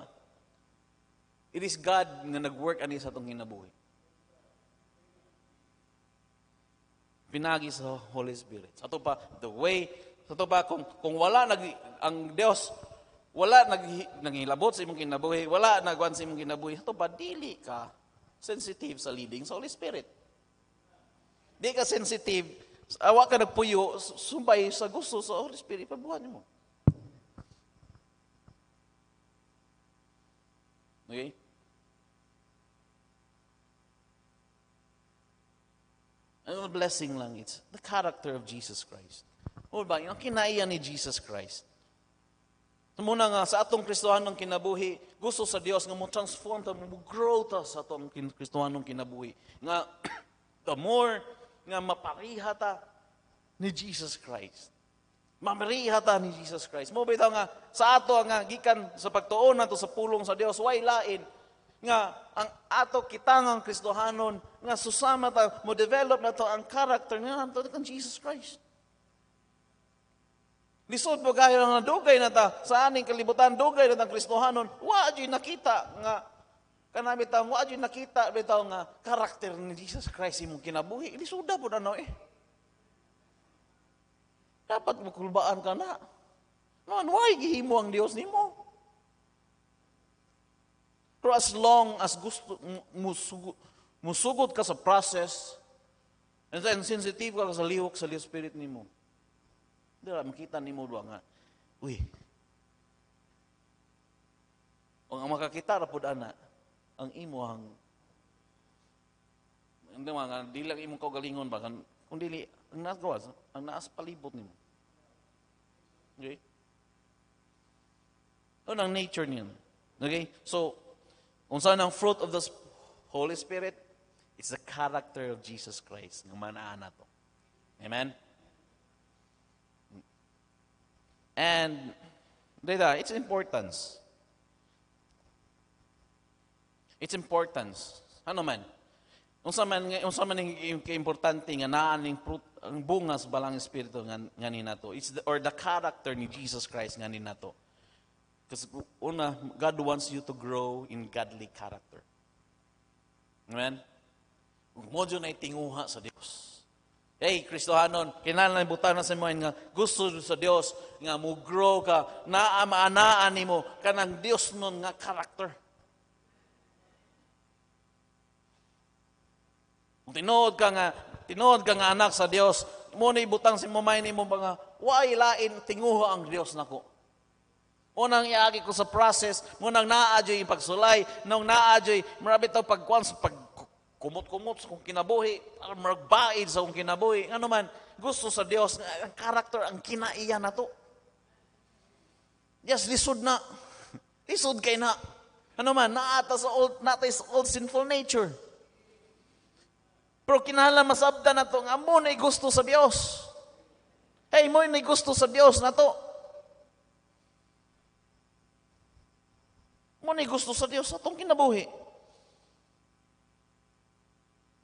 It is God nga nag-work ani sa atong hinabuhi. Pinagi sa Holy Spirit. Sa to pa, the way, sa to pa, kung, kung wala nag, ang Dios wala nag, nangilabot sa imong kinabuhi, wala nagwan sa imong kinabuhi, sa to pa, dili ka sensitive sa leading sa Holy Spirit. Di ka sensitive, awa ah, ka nagpuyo, sumbay sa gusto sa Holy Spirit, pabuhan mo. Okay? Ano blessing lang it's the character of Jesus Christ. O ba, yung kinaya ni Jesus Christ. Muna nga, sa atong kristohanong kinabuhi, gusto sa Dios nga mo transform ta, mo grow ta sa atong kristohanong kinabuhi. Nga, the more nga mapariha ta ni Jesus Christ. Mamariha ta ni Jesus Christ. Mo bitaw nga, sa ato nga, gikan sa pagtuon nato sa pulong sa Dios, why lain, nga ang ato kitangang kristohanon, nga susama ta, mo develop na to ang character nga nato kan Jesus Christ. Lisod mo kayo nga dugay na ta sa aning kalibutan, dugay na tang Kristohanon. Wa nakita nga kanami ta wa adyo nakita bitaw nga karakter ni Jesus Christ imong kinabuhi. Lisuda po na no eh. Dapat makulbaan ka na. Noon, why gihimo ang Dios nimo? Pero as long as gusto musugod, musugod ka sa process, and then sensitive ka sa lihok sa Holy Spirit nimo, Dira makita nimo duha nga uy. Ang makakita ra pud ana ang imuhang hindi mga di lang imong kaugalingon ba kan kung dili ang naas ang naas palibot nimo. Okay? Ano ang nature niyan? Okay? So, unsa ang fruit of the Holy Spirit? It's the character of Jesus Christ. Nga manaan na to. Amen? and data, its importance. Its importance. Ano man? Unsa man unsa man ang importante nga naa ning fruit ang bunga sa balang espiritu nga, nga nato. It's the, or the character ni Jesus Christ nga nato. Kasi una, God wants you to grow in godly character. Amen? Huwag mo dyan ay tinguha sa Diyos. Kay Kristohanon, kinanalibutan na sa mga nga gusto sa Dios nga mo grow ka, naa maanaan nimo kanang Dios nun nga karakter. Kung tinuod ka nga, tinuod ka nga anak sa Dios, mo ni butang sa si mamay nimo mga way lain tinguho ang Dios nako. Unang iagi ko sa process, munang naadyoy pagsulay, nung naadyoy, marami tao pagkuan sa pag kumot-kumot sa kong kinabuhi, magbaid sa kong kinabuhi, ano man, gusto sa Dios, ang karakter, ang kinaiya na to. Yes, lisod na. lisod kay na. Ano man, naata sa old, naata is old sinful nature. Pero kinahanglan masabda na to, nga mo na gusto sa Dios. Hey, mo na gusto sa Dios na to. Mo na gusto sa Dios sa tong kinabuhi.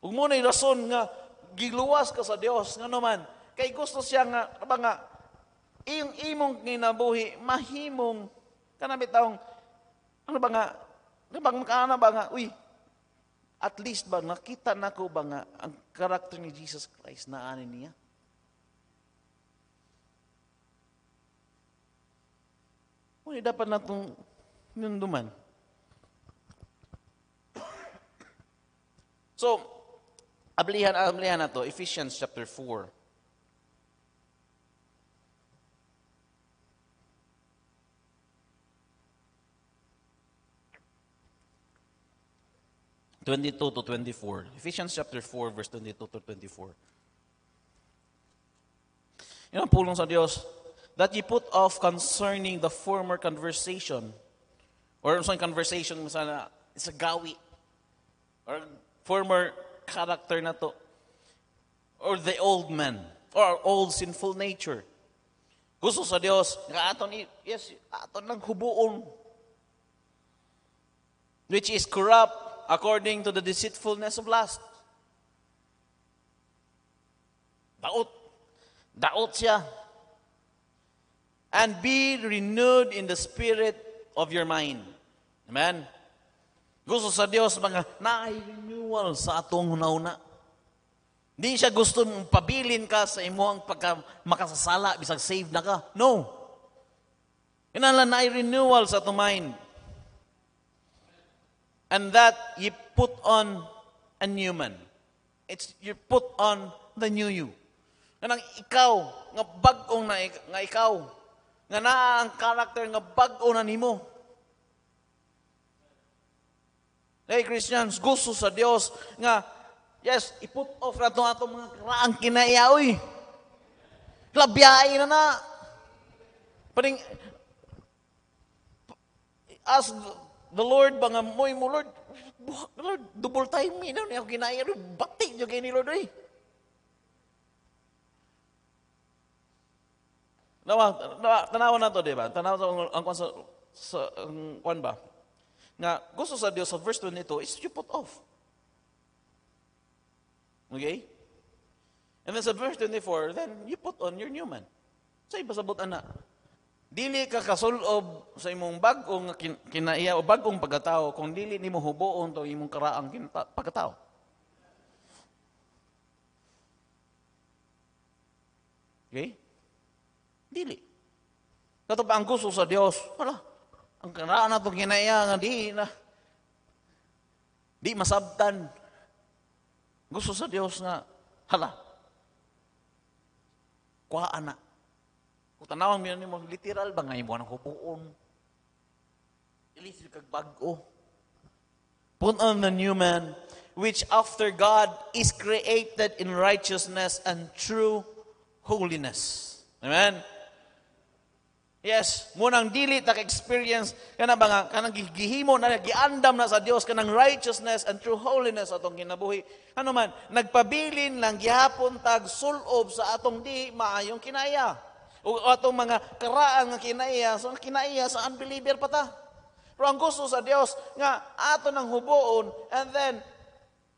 Ug mo nay rason nga giluwas ka sa Dios nga naman kay gusto siya nga ba nga iyong imong ginabuhi mahimong kanami taong ano ba nga nabang ano makaana ba nga uy at least ba nakita nako ba nga ang karakter ni Jesus Christ na ani niya Ngunit dapat natong nunduman. So, Ablihan, ablihan na to. Ephesians chapter 4. Twenty-two to twenty-four. Ephesians chapter four, verse twenty-two to twenty-four. You know, pulong sa Dios That you put off concerning the former conversation. Or sa conversation, sa, sa gawi. Or former character na to. Or the old man. Or our old sinful nature. Gusto sa Dios, nga aton, yes, aton lang hubuon. Which is corrupt according to the deceitfulness of lust. Daot. Daot siya. And be renewed in the spirit of your mind. Amen. Gusto sa Dios mga na-renewal sa atong nauna. una Di siya gusto mong pabilin ka sa imuang pagka makasasala, bisag save na ka. No. Inala na renewal sa atong mind. And that you put on a new man. It's you put on the new you. Nga nang ikaw, nga bagong na nga ikaw, nga naa ang character nga bago na nimo Hey Christians, gusto sa Dios nga yes, iput off na itong atong mga karaang kinaiyaoy. Labyain na na. Paring, as the Lord, banga mo mo Lord, Lord, double time me na, ako kinaya Lord, bati nyo kay ni Lord oi. Nawa, nawa, tanawa na to, di ba? Tanaw sa, ang, ang, sa, ang, kwan ba? nga gusto sa Dios sa verse 22 is you put off. Okay? And then sa verse 24, then you put on your new man. Sa iba sabot ana. Dili ka kasulob sa imong bagong kinaiya o bagong pagkatao kung dili nimo hubuon to imong karaang pagkatao. Okay? Dili. Kato ba ang gusto sa Dios? Wala. Ang kana na pag hinaya nga di na di masabtan. Gusto sa Dios nga hala. Kuha na. Kung tanawang mo nimo literal ba nga imo ko puon. Ilisig kag bag-o. Put on the new man which after God is created in righteousness and true holiness. Amen. Yes, mo nang dili tak experience kana ba nga kanang gihimo na giandam na sa Dios kanang righteousness and true holiness atong kinabuhi. Ano man nagpabilin lang gihapon tag sulob sa atong di maayong kinaiya. O atong mga karaang nga kinaya, so kinaiya sa unbeliever pa ta. Pero ang gusto sa Dios nga ato nang huboon and then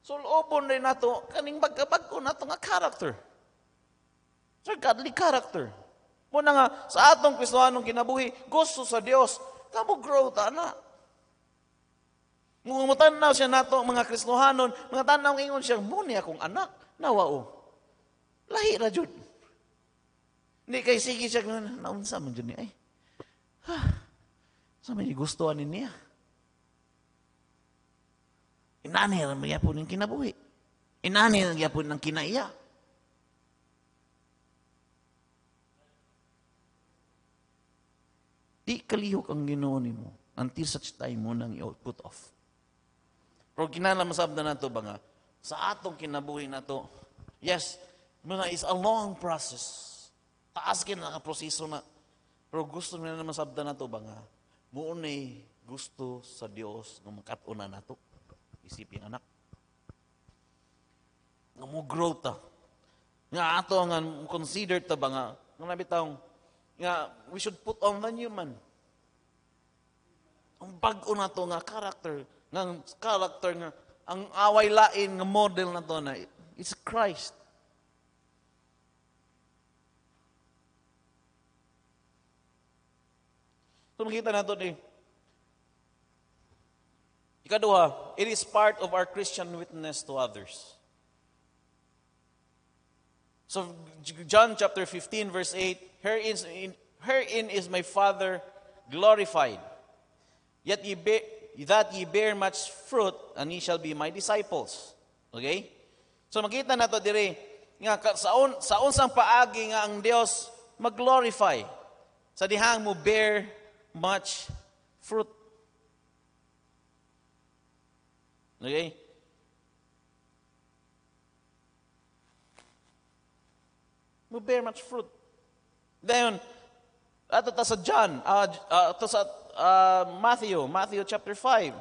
sulobon rin nato kaning pagkabag-o nato nga character. Sa godly character. Muna nga, sa atong kristohanong kinabuhi, gusto sa Dios, kamo grow ta na. Mungumutan na siya nato mga kristohanon, mga tanaw ingon siya, muni akong anak, nawao. Oh. Lahi ra jud. Hindi kay sige siya, naunsa man jud ni ay. Ha, ah, sa may gustuhan niya. Inani ra magyapon ng kinabuhi. Inani ra magyapon ng kinaiya. Di kalihok ang ginoo mo until such time mo nang i-put off. Pero kinala masabda na to ba nga, sa atong kinabuhi na to, yes, muna is a long process. Taas ka na proseso na. Pero gusto mo na masabda na to ba nga, muunay gusto sa Dios ng makatuna na to. Isipin anak. Nga mo grow ta. Nga ato nga consider ta ba nga, nga nabitawang, nga we should put on the new man. Ang bago na to nga character, nga character nga ang away lain nga model na to na it's Christ. So makita nato ni eh. Ikaduha, it is part of our Christian witness to others. So John chapter 15 verse 8, herein is, in, herein is my Father glorified. Yet ye bear, that ye bear much fruit, and ye shall be my disciples. Okay? So makita na to dire, nga saon, saon sang paagi nga ang Dios mag-glorify. Sa dihang mo bear much fruit. Okay? who bear much fruit. Then, ato ta sa John, uh, uh, ato sa uh, Matthew, Matthew chapter 5.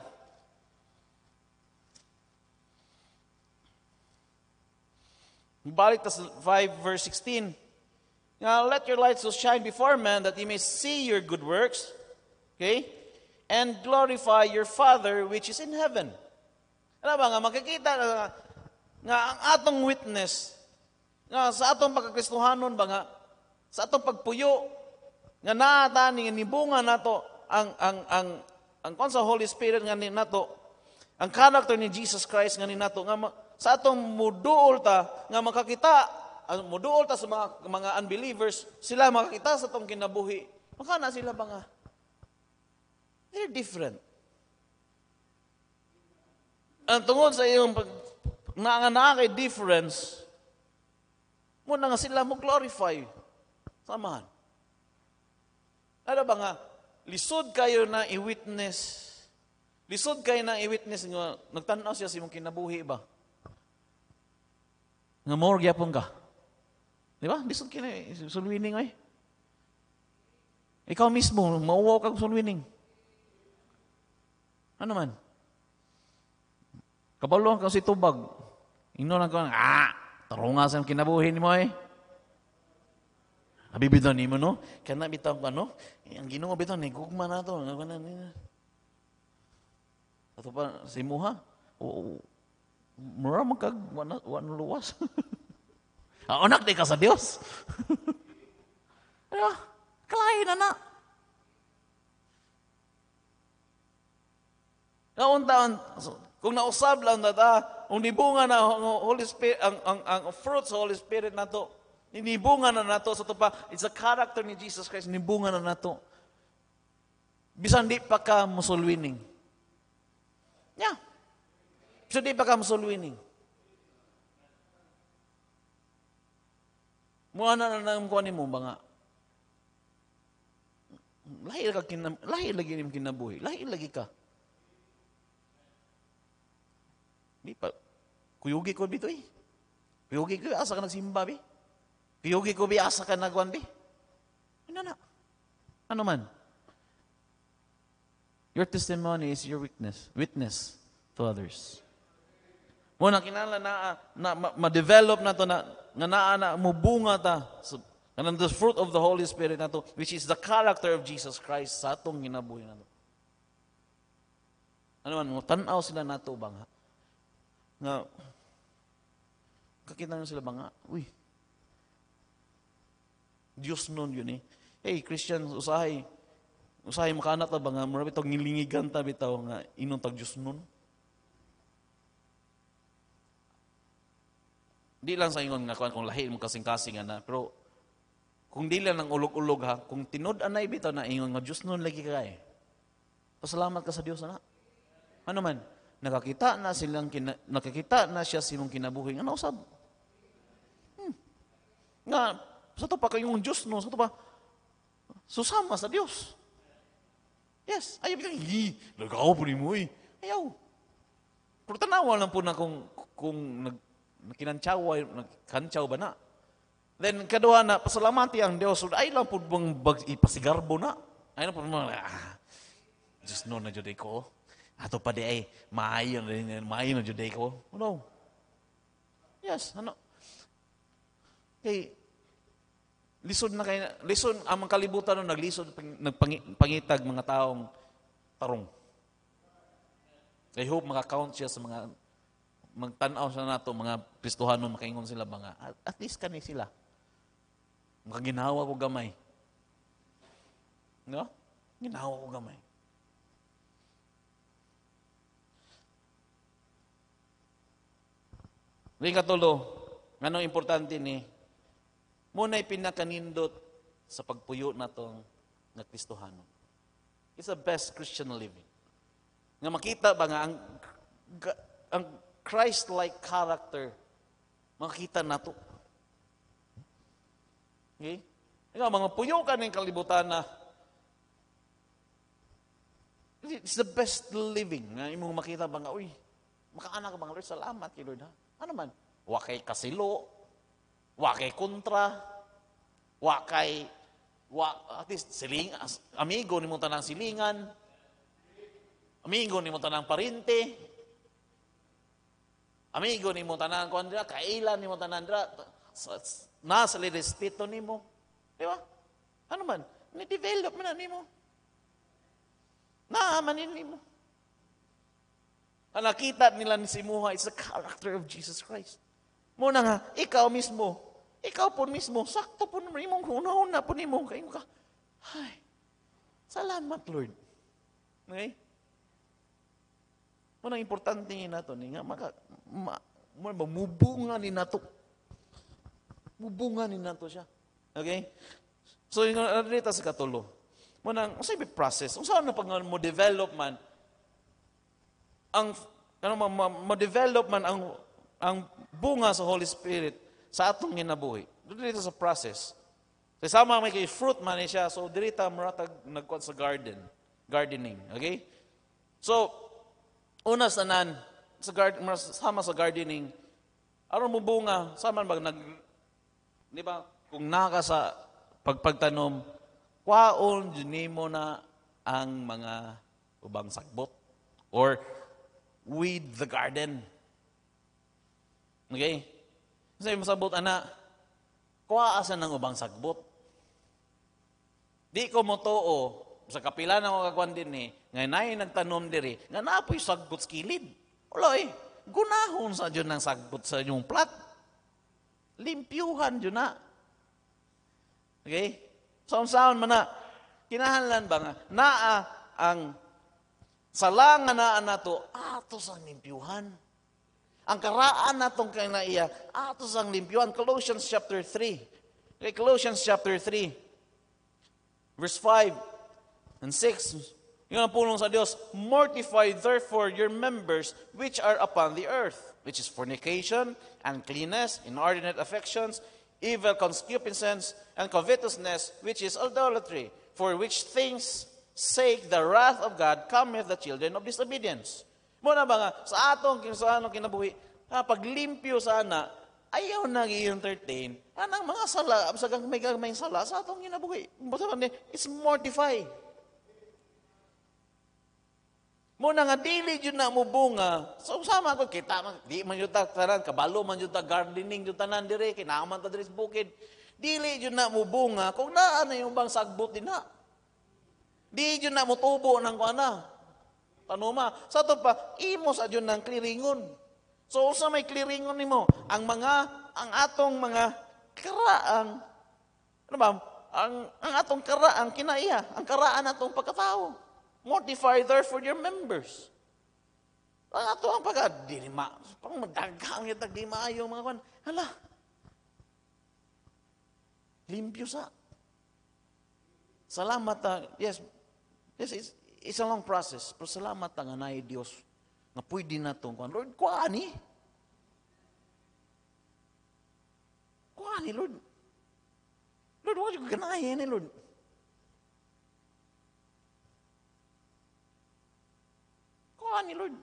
Balik ta sa 5 verse 16. Now, let your light so shine before men that they may see your good works, okay? And glorify your Father which is in heaven. Alam ano ba nga, makikita nga, nga ang atong witness nga sa atong pagkakristohanon ba nga, sa atong pagpuyo, nga naata ni nibunga nato ang ang ang ang kon sa Holy Spirit nga ni nato, ang character ni Jesus Christ nga ni nato nga ma, sa atong muduol ta nga makakita ang muduol ta sa mga mga unbelievers, sila makakita sa atong kinabuhi. Makana sila ba nga? They're different. Ang tungod sa iyong pag, na, na, na, difference, mo na nga sila mo glorify. Samahan. Ano ba nga, lisod kayo na i-witness. Lisod kayo na i-witness nga, nagtanaw siya si mong kinabuhi ba? Nga more gyapon ka. Di ba? Lisod kayo na, sulwining ay. Ikaw mismo, mauwaw ka sulwining. Ano man? Kabalong ka si tubag. Ino lang ko, ah! sa kinabuhin mo eh. Abibitaw ni mo no? Kaya na bitaw ka no? Ang ginoo bitaw ni gugma na to. Ato pa si Muha. Oh, oh. Mura magkag wan luwas. Aonak ah, di ka sa Dios. ano? Kalahin na na. Kauntaon, Kung nausab lang na ta, ang nibunga na ang Holy Spirit, ang, ang, ang fruits sa Holy Spirit na to, nibunga na nato sa to pa, it's a character ni Jesus Christ, nibunga na nato. Bisan di pa ka musulwining. Yeah. Bisan di pa ka musulwining. Muna na nang kuha ni mo ba nga? Lahir ka kinam, lahir lagi nim kinabuhi. Lahir lagi ka. Di pa, kuyugi ko bito eh. Kuyugi ko, asa ka nagsimba bi? Kuyugi ko bi, asa ka nagwan bi? Ano na? Ano? ano man? Your testimony is your witness, witness to others. Mo na kinala ah, na, na ma-develop na to na nga naa na mubunga ta so, and the fruit of the Holy Spirit na to which is the character of Jesus Christ sa atong ginabuhi na to. Ano man mo tan-aw sila nato bang ha? Nga, kakita na sila ba nga, uy, Diyos nun yun eh. Hey, Christian, usahay, usahay makanat na ba nga, marabi itong nilingigan tabi tao nga, inong tag Diyos nun. Di lang sa ingon nga kuan kung lahi mo kasing-kasing na, pero kung di lang ang ulog-ulog ha, kung tinud-an na ibitaw na ingon nga Diyos nun lagi ka eh. Pasalamat ka sa Diyos na. Ano man? Nakakita na silang kina, nakakita na siya si mong kinabuhi nga ano, usab Hmm. Nga sa to pa kayong Dios no, sa to pa susama sa Dios. Yes, ayaw bitang hi, nagaw po ni mo eh. Ayaw. Pero tanawa lang po na kung, kung nag, kinantsawa, nagkantsaw ba na. Then, kaduha na, pasalamati ang Diyos. Ay lang po bang bag, ipasigarbo na. ayaw lang po mga, ah, Diyos no na dyan ko. Ato pa di ay, maayon rin, maayon ang Juday ko. Oh, no. Yes, ano? Kay, lisod na kay lisod, ang mga kalibutan nung naglisod, nagpangitag mga taong tarong. I hope makakount siya sa mga magtanaw sa nato mga Kristohan nun, makaingon sila ba nga, at, at least kani sila. Makaginawa ko gamay. No? Ginawa ko gamay. Ring katulo, ano importante ni, muna ipinakanindot sa pagpuyo na itong nga Kristohano. It's the best Christian living. Nga makita ba nga ang, ang Christ-like character makita na to. Okay? Nga, mga puyo ka ng kalibutan na it's the best living. Nga, imong makita ba nga, uy, makaanak ba nga, Lord, salamat kay Lord ha. Ano man? Wakay kasilo, wakay kontra, wakay, wa, at least, siling, amigo ni mo tanang silingan, amigo ni mo tanang parinte, amigo ni mo tanang kondra, kailan ni mo tanang dra, nasa lirespeto ni mo. Di ba? Ano man? Ni-develop man na ni mo. Naamanin ni mo. Ang nakita nila ni Simuha is the character of Jesus Christ. Muna nga, ikaw mismo, ikaw po mismo, sakto po naman imong una-una po nimo kayo ka. Ay, salamat Lord. Okay? Muna importante ni nato nga maka ma, ma, mubunga ni nato. Mubunga ni nato siya. Okay? So, yung narita sa katulo. Muna, ang sabi process, kung saan na pag mo development, ang ano, ma-develop man ang, ang bunga sa Holy Spirit sa atong ginabuhi. Dito sa process. Sa sama may kay fruit man siya, so dirita muratag nagkuan sa garden. Gardening, okay? So, una sa nan, sa garden, sama sa gardening, aron mo bunga, sama ba nag, di ba, kung naka sa pagpagtanom, kwaon, nimo na ang mga ubang sagbot. Or weed the garden. Okay? Sabi masabot, ana, kuha asa ng ubang sagbot. Di ko mo too, sa kapila na kagwan din eh, nga na nagtanom diri, nga naapoy sagbot sa kilid. Ulo eh. gunahon sa dyan ng sagbot sa inyong plat. Limpyuhan dyan na. Okay? saon saan man na, kinahanlan ba nga, naa ang Salangan na nato, atos ang limpyuhan. Ang karaan natong kay naiya, atos ang limpyuhan. Colossians chapter 3. Okay, Colossians chapter 3, verse 5 and 6. Yung ang pulong sa Dios, Mortify therefore your members which are upon the earth, which is fornication, uncleanness, inordinate affections, evil concupiscence, and covetousness, which is idolatry, for which things sake the wrath of God cometh the children of disobedience. Muna ba nga, sa atong sa kinabuhi, ha, ah, paglimpyo sana, ayaw nang i-entertain. Anang mga sala, sa may may sala sa atong kinabuhi. It's mortify. Muna nga, dili yun na mo bunga. So, sama ko, kita di man yun tanan, kabalo man yun gardening yun tanan dire, kinaman ta dire bukid. Dili yun na mo bunga, kung naan na yung bang sagbot din ha. Di yun na mutubo ng kuana. Tanuma. Sa ito pa, imo sa yun ng kliringon. So, sa may kliringon nimo, ang mga, ang atong mga karaang, ano ba, ang, ang atong karaang kinaiya, ang karaan atong pagkatao. Mortify therefore your members. Ang ato ang pagka, di ma, pang madaghang yung di maayo mga kwan. Hala, limpyo sa. Salamat. Uh, yes, This is, it's a long process. Pero salamat nga na Diyos nga pwede na itong kuhan. Lord, kwani? Kwani, Lord. Lord, wala ko ganahin eh, Lord. Kuhan eh, Lord.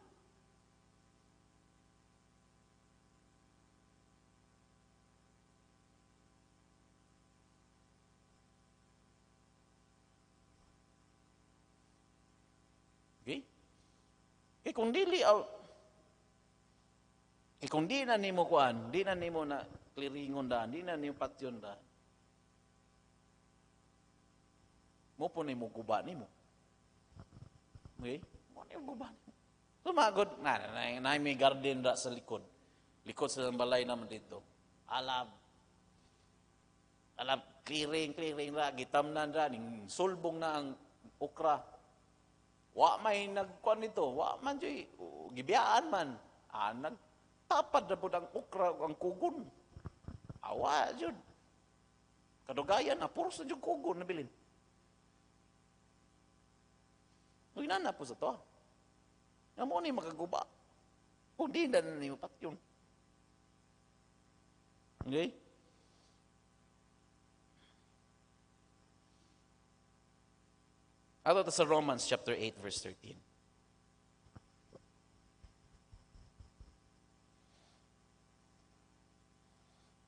Eh kung dili, aw, oh. eh kung di na nimo kuan, di na nimo na kliringon daan, di na nimo patyon daan. Mo po nimo guba nimo. Okay? Mo nimo guba nimo. Sumagod, na, na, na, na may garden da sa likod. Likod sa balay naman dito. Alam. Alam, clearing, clearing ra, gitamnan ra, ning sulbong na ang okra. Wa may nagkuan nito, wa man joy, gibiyaan man. Ah, nagtapad na po ang ukra, ang kugon. Awa, jud. Kadugayan, na puros na jud kugon na bilin. Nagina na po sa to. Namo ni makaguba. Kung di na ni pat yun. Okay? Ano to sa Romans chapter 8 verse 13?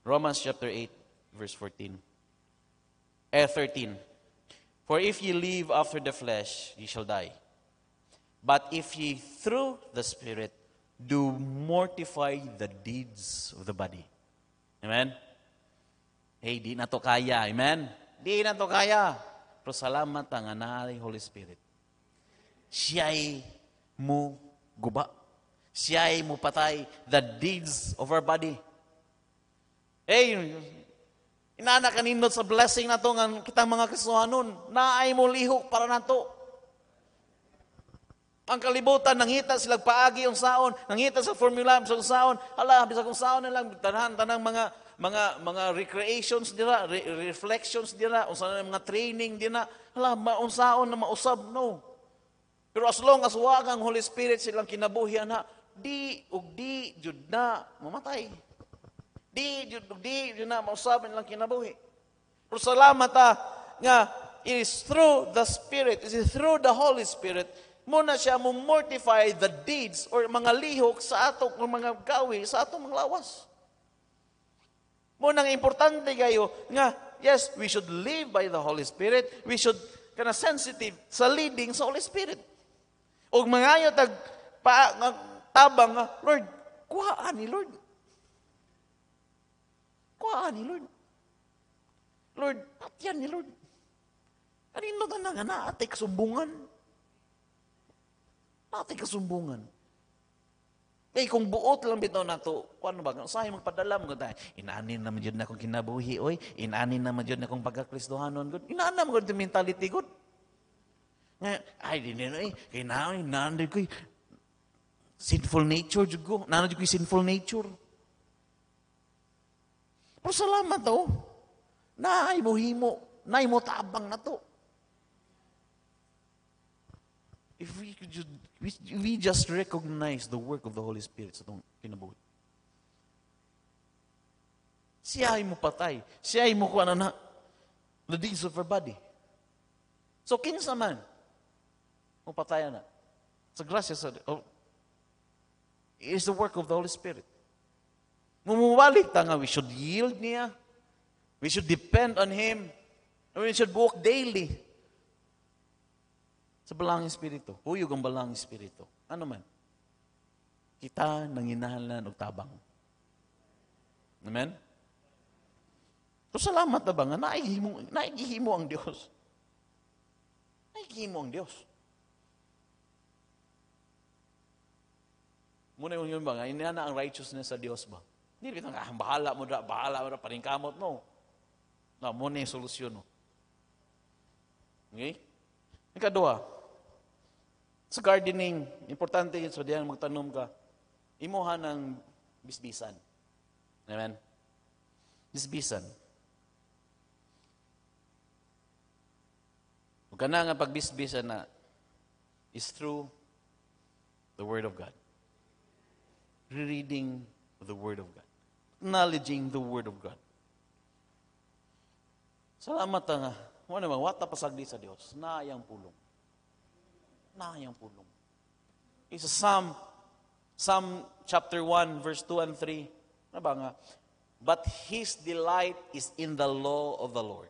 Romans chapter 8 verse 14. Eh 13. For if ye live after the flesh, ye shall die. But if ye through the Spirit do mortify the deeds of the body. Amen? Hey, di na to kaya. Amen? Di na to kaya salamat ang anaari Holy Spirit. Siya'y mo guba. Siya'y mo patay the deeds of our body. Eh, inana kanindot sa blessing na to nga kita mga kasuhanon, naay mo lihok para nato. Ang kalibutan, nangita sila paagi ang saon, nangita sa formula sa saon, ala, bisa kung saon nilang, tanang, tanang mga mga mga recreations dira, re, reflections dira, unsa na mga training dira, hala maunsaon na mausab no. Pero as long as wa ang Holy Spirit silang kinabuhi na, di ug di jud na mamatay. Di jud ug di jud na mausab ang kinabuhi. Pero salamat ta ah, nga it is through the Spirit, it is through the Holy Spirit muna siya mo mortify the deeds or mga lihok sa atong mga gawi sa atong mga lawas. Mo nang importante kayo nga, yes, we should live by the Holy Spirit. We should kana sensitive sa leading sa Holy Spirit. Og mangayo tag pa, nga, tabang nga, Lord, kuha ani Lord. Kuha ani Lord. Lord, patyan ni Lord. Kanino ka na nga naatik sumbungan? Naatik kasumbungan. Kaya eh, kung buot lang bitaw na to, ano ba, sa'yo magpadala mo tayo. Inaanin naman yun na kong kinabuhi, oy. Inanin naman yun na kong pagkakristohanon. Inaanin naman yun mentality, good. Nga, ay, di nino, eh. Kaya na, inaanin eh, ko, eh. sinful nature, jugo. ko. Nanan ko sinful nature. Pero salamat, oh. Na, ay, buhi mo. Na, mo tabang na to. If we could just We, we just recognize the work of the Holy Spirit sa itong kinabuhi. Siya ay mo Siya ay mo kuha na the deeds of her body. So, kinsa man, mo patay na. Sa grasya sa, oh, it is the work of the Holy Spirit. Mumuwalik ta nga, we should yield niya. We should depend on Him. We should walk daily Sa balang espiritu. Huyog ang balang espiritu. Ano man? Kita nanginahanglan og tabang. Amen? So salamat na ba nga, naigihimo, naigihimo ang Dios. Naigihimo ang Dios. Muna yun yun ba nga, inana ang righteousness sa Dios ba? Hindi bitang, ah, bahala mo na, bahala mo na, paningkamot mo. No. Na, no, muna yung solusyon mo. No. Okay? Ang sa gardening, importante yun. So, diyan magtanom ka. Imuha ng bisbisan. Amen? Bisbisan. Huwag ka na nga pagbisbisan na is through the Word of God. Reading the Word of God. Acknowledging the Word of God. Salamat nga. Ah. Ano naman, wata pasagli sa Diyos. Naayang pulong. nakayang pulong. Isa Psalm, Psalm chapter 1, verse 2 and 3, ano ba nga? But his delight is in the law of the Lord.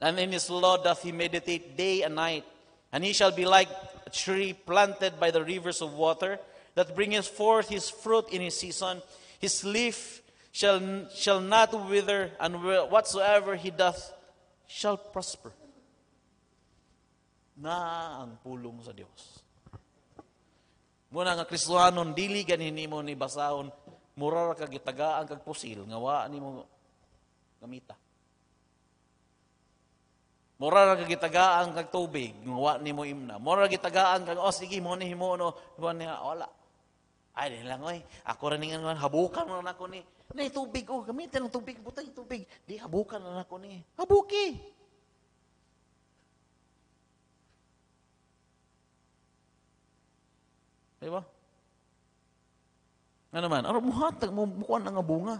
And in his law doth he meditate day and night. And he shall be like a tree planted by the rivers of water, that bringeth forth his fruit in his season. His leaf shall, shall not wither, and whatsoever he doth shall prosper. na ang pulong sa Dios. Muna nga Kristohanon dili ganin nimo ni basahon mura ra kag gitagaan kag pusil nga wa nimo gamita. Mura ra kag gitagaan kag tubig nga wa nimo imna. Mura ra gitagaan kag oh sige mo ni himo no wa ni wala. Ay di lang oy. Ako ra ningan habukan mo na ako ni. Nay tubig oh gamitin ang tubig butang tubig. Di habukan na ako ni. Habuki. Di ba? Ano ano, nga naman, araw mo hatag, mabukuan ang bunga.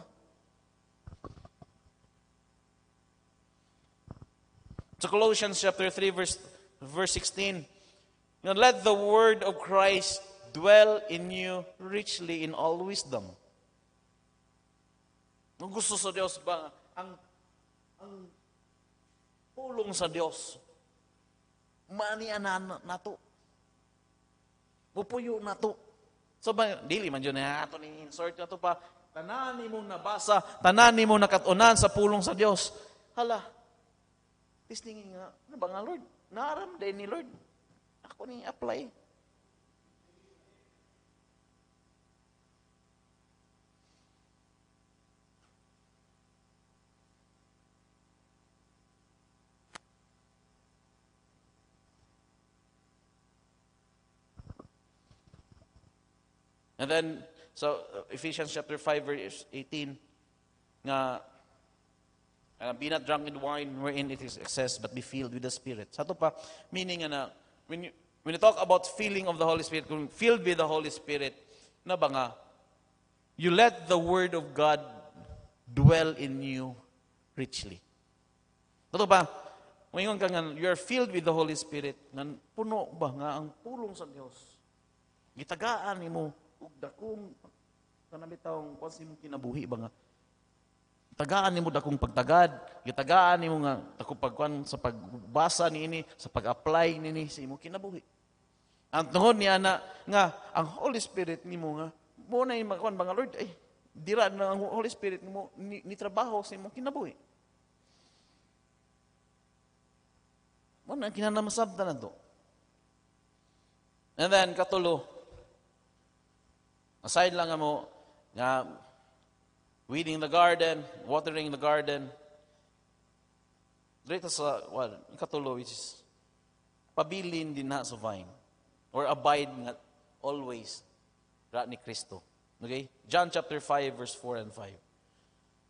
Sa Colossians chapter 3 verse verse 16, let the word of Christ dwell in you richly in all wisdom. Ang gusto sa Diyos ba ang ang pulong sa Diyos? Maanian na nato. Na Mupuyo na to. So ba, dili man yun, ato ni insert na to pa. Tanani mo mong nabasa, tanani mo mong nakatunan sa pulong sa Dios. Hala, this thing nga, ano ba nga Lord? Naram din ni Lord. Ako ni apply. And then, so uh, Ephesians chapter 5 verse 18, nga, and be not drunk with wine wherein it is excess, but be filled with the Spirit. Sa pa, meaning na, when you, when you talk about feeling of the Holy Spirit, kung filled with the Holy Spirit, na ba nga, you let the Word of God dwell in you richly. Totoo pa, Ngayon ka nga, you are filled with the Holy Spirit. Nga, puno ba nga ang pulong sa Dios? Gitagaan ni mo og dakong kanamitaw kung si mong kinabuhi ba nga tagaan nimo dakong pagtagad gitagaan nimo nga ako pagkuan sa pagbasa niini sa pag-apply niini sa imong kinabuhi ang tungod niya ana nga ang Holy Spirit nimo nga mo na kwan ba nga Lord ay eh, dira na ang Holy Spirit nimo ni, ni trabaho sa imong kinabuhi mo na kinanamasabta na to and then katulo Aside lang mo nga weeding the garden, watering the garden, Dito sa, well, ikatulo, which is, pabilin din na sa vine. Or abide nga, always, ra ni Kristo. Okay? John chapter 5, verse 4 and 5.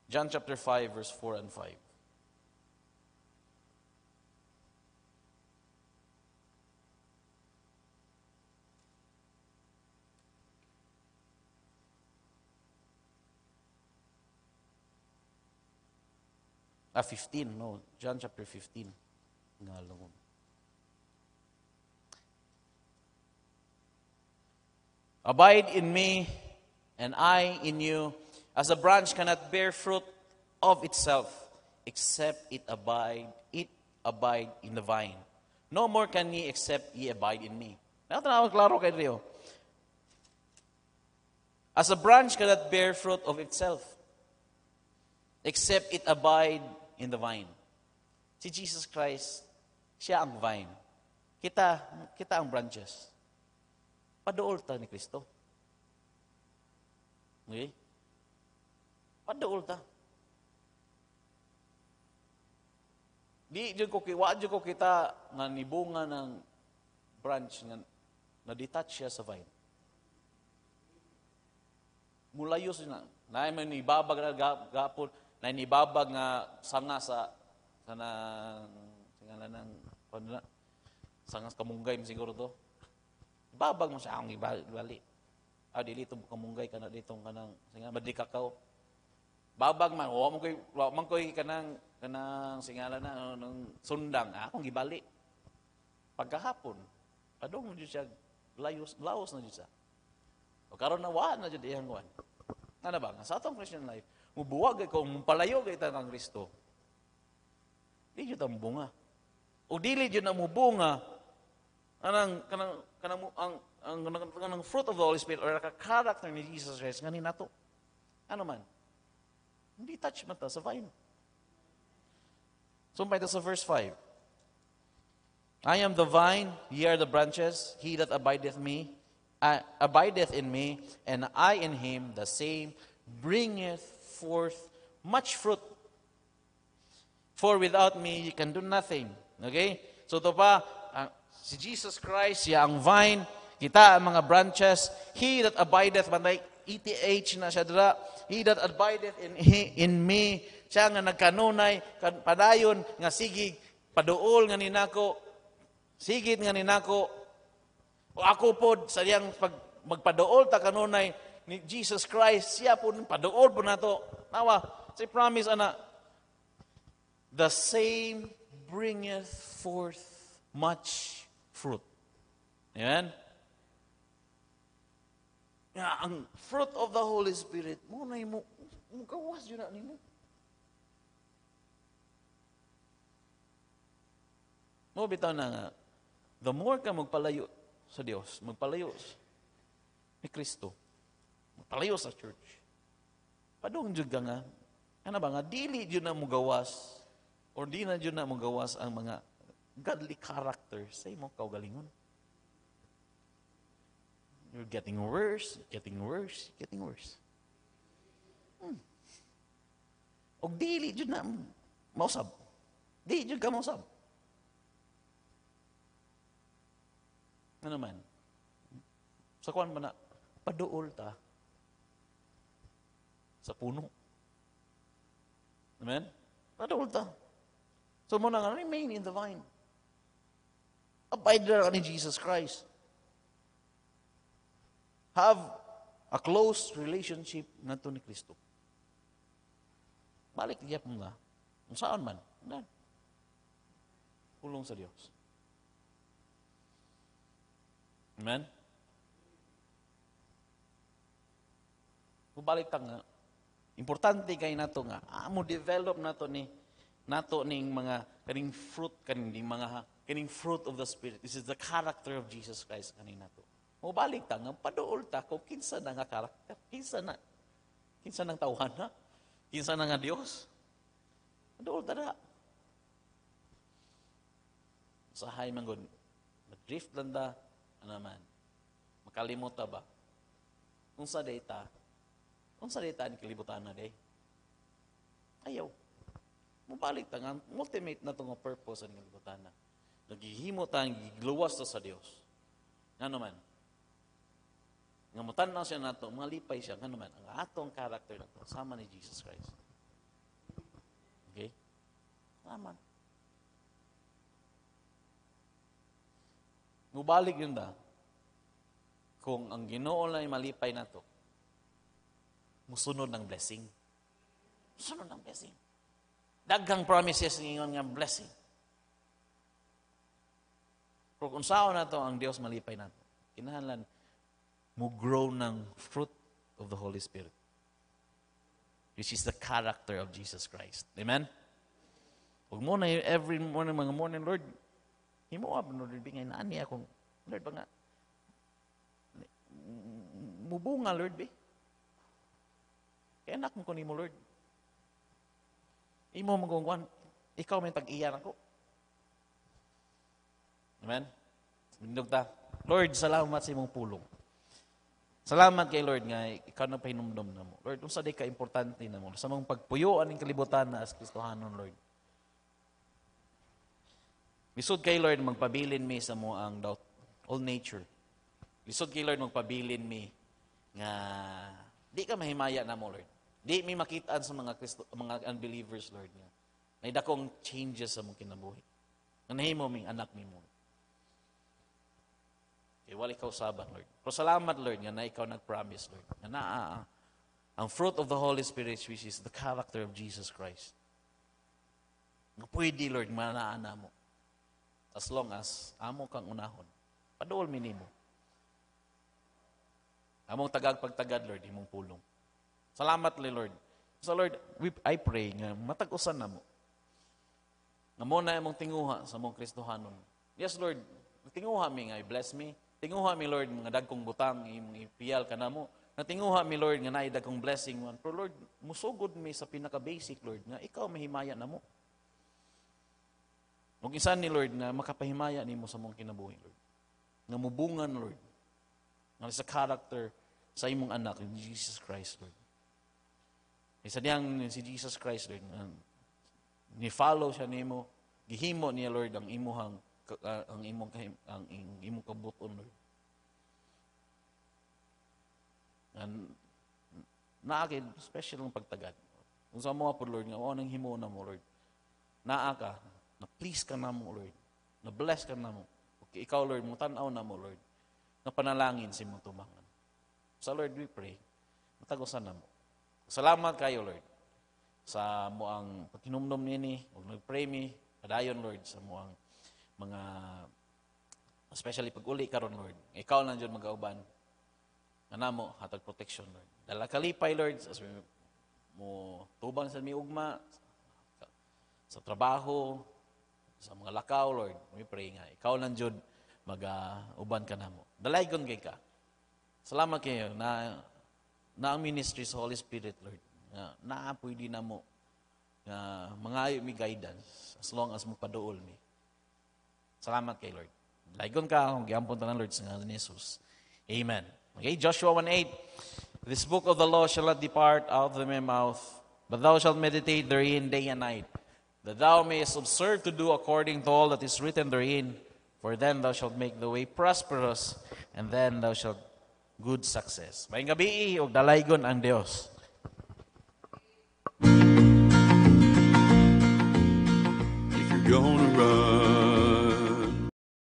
John chapter 5, verse 4 and 5. Uh, 15, no. John chapter 15. Ngal Abide in me, and I in you, as a branch cannot bear fruit of itself, except it abide, it abide in the vine. No more can ye except ye abide in me. klaro kay Rio. As a branch cannot bear fruit of itself, except it abide in the vine. Si Jesus Christ, siya ang vine. Kita, kita ang branches. Paduolta ni Kristo. Okay? Paduolta. Di jud ko kiwa jud ko kita nga nibunga ng branch nga na-detach siya sa vine. Mulayo siya na. Naay man ibabag na gapon na inibabag nga sanga sa kanang tingala nang kuno na sangas kamunggay siguro to. Ibabag mo sa akong ibali. Ah, dili itong kamunggay ka na kanang singala madli kakaw. Babag man, wa man koy wa man koy kanang kanang singala na ano, nang sundang ah, akong gibali. Pagkahapon, adong mo siya layos laos na jud sa. O karon na wa na jud iyang kuan. Ano ba? Sa atong Christian life, mubuwag kay kung palayo kay tanang Kristo. Di jud ang bunga. O dili jud na mubunga anang kanang kanang ang ang kanang fruit of the Holy Spirit or ka character ni Jesus Christ ngani nato. Ano man? Hindi touch mata sa vine. So, pa sa verse 5. I am the vine, ye are the branches, he that abideth me, uh, abideth in me, and I in him, the same bringeth forth much fruit. For without me, you can do nothing. Okay? So ito pa, uh, si Jesus Christ, siya ang vine, kita ang mga branches. He that abideth, manay, ETH na siya dira. He that abideth in, he, in me, siya nga nagkanunay, kan, padayon, nga sigig, paduol nga ninako, sigit nga ninako, o ako po sa iyang pag, magpaduol ta kanunay, ni Jesus Christ, siya po paduol po na to. Nawa, si promise ana, the same bringeth forth much fruit. Amen? Ya, ang fruit of the Holy Spirit, mo na mo, mugawas yun na nimo. Mo bitaw na nga, the more ka magpalayo sa Dios, magpalayo ni Kristo, palayo sa church. Padung jud ka nga, ano ba nga, dili jud na mo gawas or di na jud na mo gawas ang mga godly character sa imong kaugalingon. You're getting worse, getting worse, getting worse. Hmm. Og dili jud na mausab. Di jud ka mausab. Ano man? Sa kuan man na paduol ta sa puno. Amen? Nadulta. So muna nga, remain in the vine. Abide na ni Jesus Christ. Have a close relationship na ni Kristo. Balik niya po nga. Kung saan man. Na. Kulong sa Diyos. Amen? Kung balik ka nga, Importante kay nato nga amo ah, develop nato ni nato ning mga kaning fruit kaning mga kaning fruit of the spirit. This is the character of Jesus Christ kaning nato. Mo balik ta nga paduol ta kung kinsa na nga character? kinsa na kinsa nang tawhan na, kinsa na nga Dios. Paduol ta na. Usahay man gud. Madrift lang ta, ano man. Makalimot ta ba? Kung sa data, ang salita ni kalibutan na day. Ayaw. Mabalik ta nga, ultimate na itong purpose ang kalibutan na. Naghihimo ta, gigluwas ta sa Dios. Nga naman, nga matanaw siya nato, malipay siya, nga naman, ang atong character na to, sama ni Jesus Christ. Okay? Naman. Mubalik yun da, kung ang ginoo lang malipay nato, musunod ng blessing. Musunod ng blessing. Daghang promises ng nga blessing. Kung unsao na to ang Dios malipay nato. kinahanlan mo grow ng fruit of the Holy Spirit. Which is the character of Jesus Christ. Amen? Huwag mo na every morning, mga morning, Lord, himo up, Lord, bingay na niya akong, Lord, ba nga, mubunga, Lord, be. Kaya anak mo ko ni mo, Lord. Imo magungwan, ikaw may tag-iyan ako. Amen? Bindog ta. Lord, salamat sa imong pulong. Salamat kay Lord nga ikaw na pahinumdum na mo. Lord, unsa di ka importante na mo sa mong pagpuyuan ning kalibutan na as Kristohanon, Lord. Lisod kay Lord magpabilin mi sa mo ang doubt, all nature. Lisod kay Lord magpabilin mi nga di ka mahimaya na mo, Lord. Di may makitaan sa mga, Kristo, mga unbelievers, Lord niya. May dakong changes sa mong kinabuhi. Nanahin mo ming anak ni mo. Kaya wala ikaw saban, Lord. Pero salamat, Lord, nga na ikaw nag-promise, Lord. Nga na, ah, ang fruit of the Holy Spirit, which is the character of Jesus Christ. Nga pwede, Lord, manaana mo. As long as amo kang unahon. Padool minimo. Among tagag pagtagad, Lord, imong pulong. Salamat li Lord. So Lord, we, I pray nga matag-usan na mo. Nga mo na imong tinguha sa mong Kristohanon. Yes Lord, tinguha mi nga, bless me. Tinguha mi Lord, mga dagkong butang, imong ipiyal ka na mo. tinguha mi Lord, nga naay dagkong blessing man. Pero Lord, musugod mi sa pinaka-basic Lord, nga ikaw mahimaya na mo. Huwag isan ni Lord na makapahimaya ni mo sa mong kinabuhi, Lord. Nga mubungan, Lord. Nga sa character sa imong anak, Jesus Christ, Lord. Isa diyang si Jesus Christ, like, ni-follow siya nimo, gihimo niya Lord ang imuhang uh, ang imong ang imong kabuton Lord. And naa special ang pagtagad. Kung sa mga po, Lord, nga, oh, nang himo na mo, Lord. Naa ka, na-please ka na mo, Lord. Na-bless ka na mo. Okay, ikaw, Lord, mo tanaw na mo, Lord. Na panalangin si mong tumangan. Sa Lord, we pray, matagosan na mo. Salamat kayo, Lord, sa mo ang pakinumdum nini, ug nagpray mi, padayon, Lord, sa mo ang mga, especially pag uli karon Lord, ikaw lang dyan magkauban, nanamo, hatag protection, Lord. Dala kalipay, Lord, sa mo tubang sa mi ugma, sa trabaho, sa mga lakaw, Lord, we pray nga, ikaw lang dyan, mag-uban uh, ka na mo. Dalay kay ka. Salamat kayo na na ang ministry sa Holy Spirit, Lord, uh, naa pwede na mo uh, mangayo mi guidance as long as mo padool mi. Salamat kay Lord. Laigon ka, kung giampon ng Lord sa ngalan ni Jesus. Amen. Okay, Joshua 1.8 This book of the law shall not depart out of my mouth, but thou shalt meditate therein day and night, that thou mayest observe to do according to all that is written therein, for then thou shalt make the way prosperous, and then thou shalt good success. May gabi, ug dalaygon ang Dios. If you're gonna run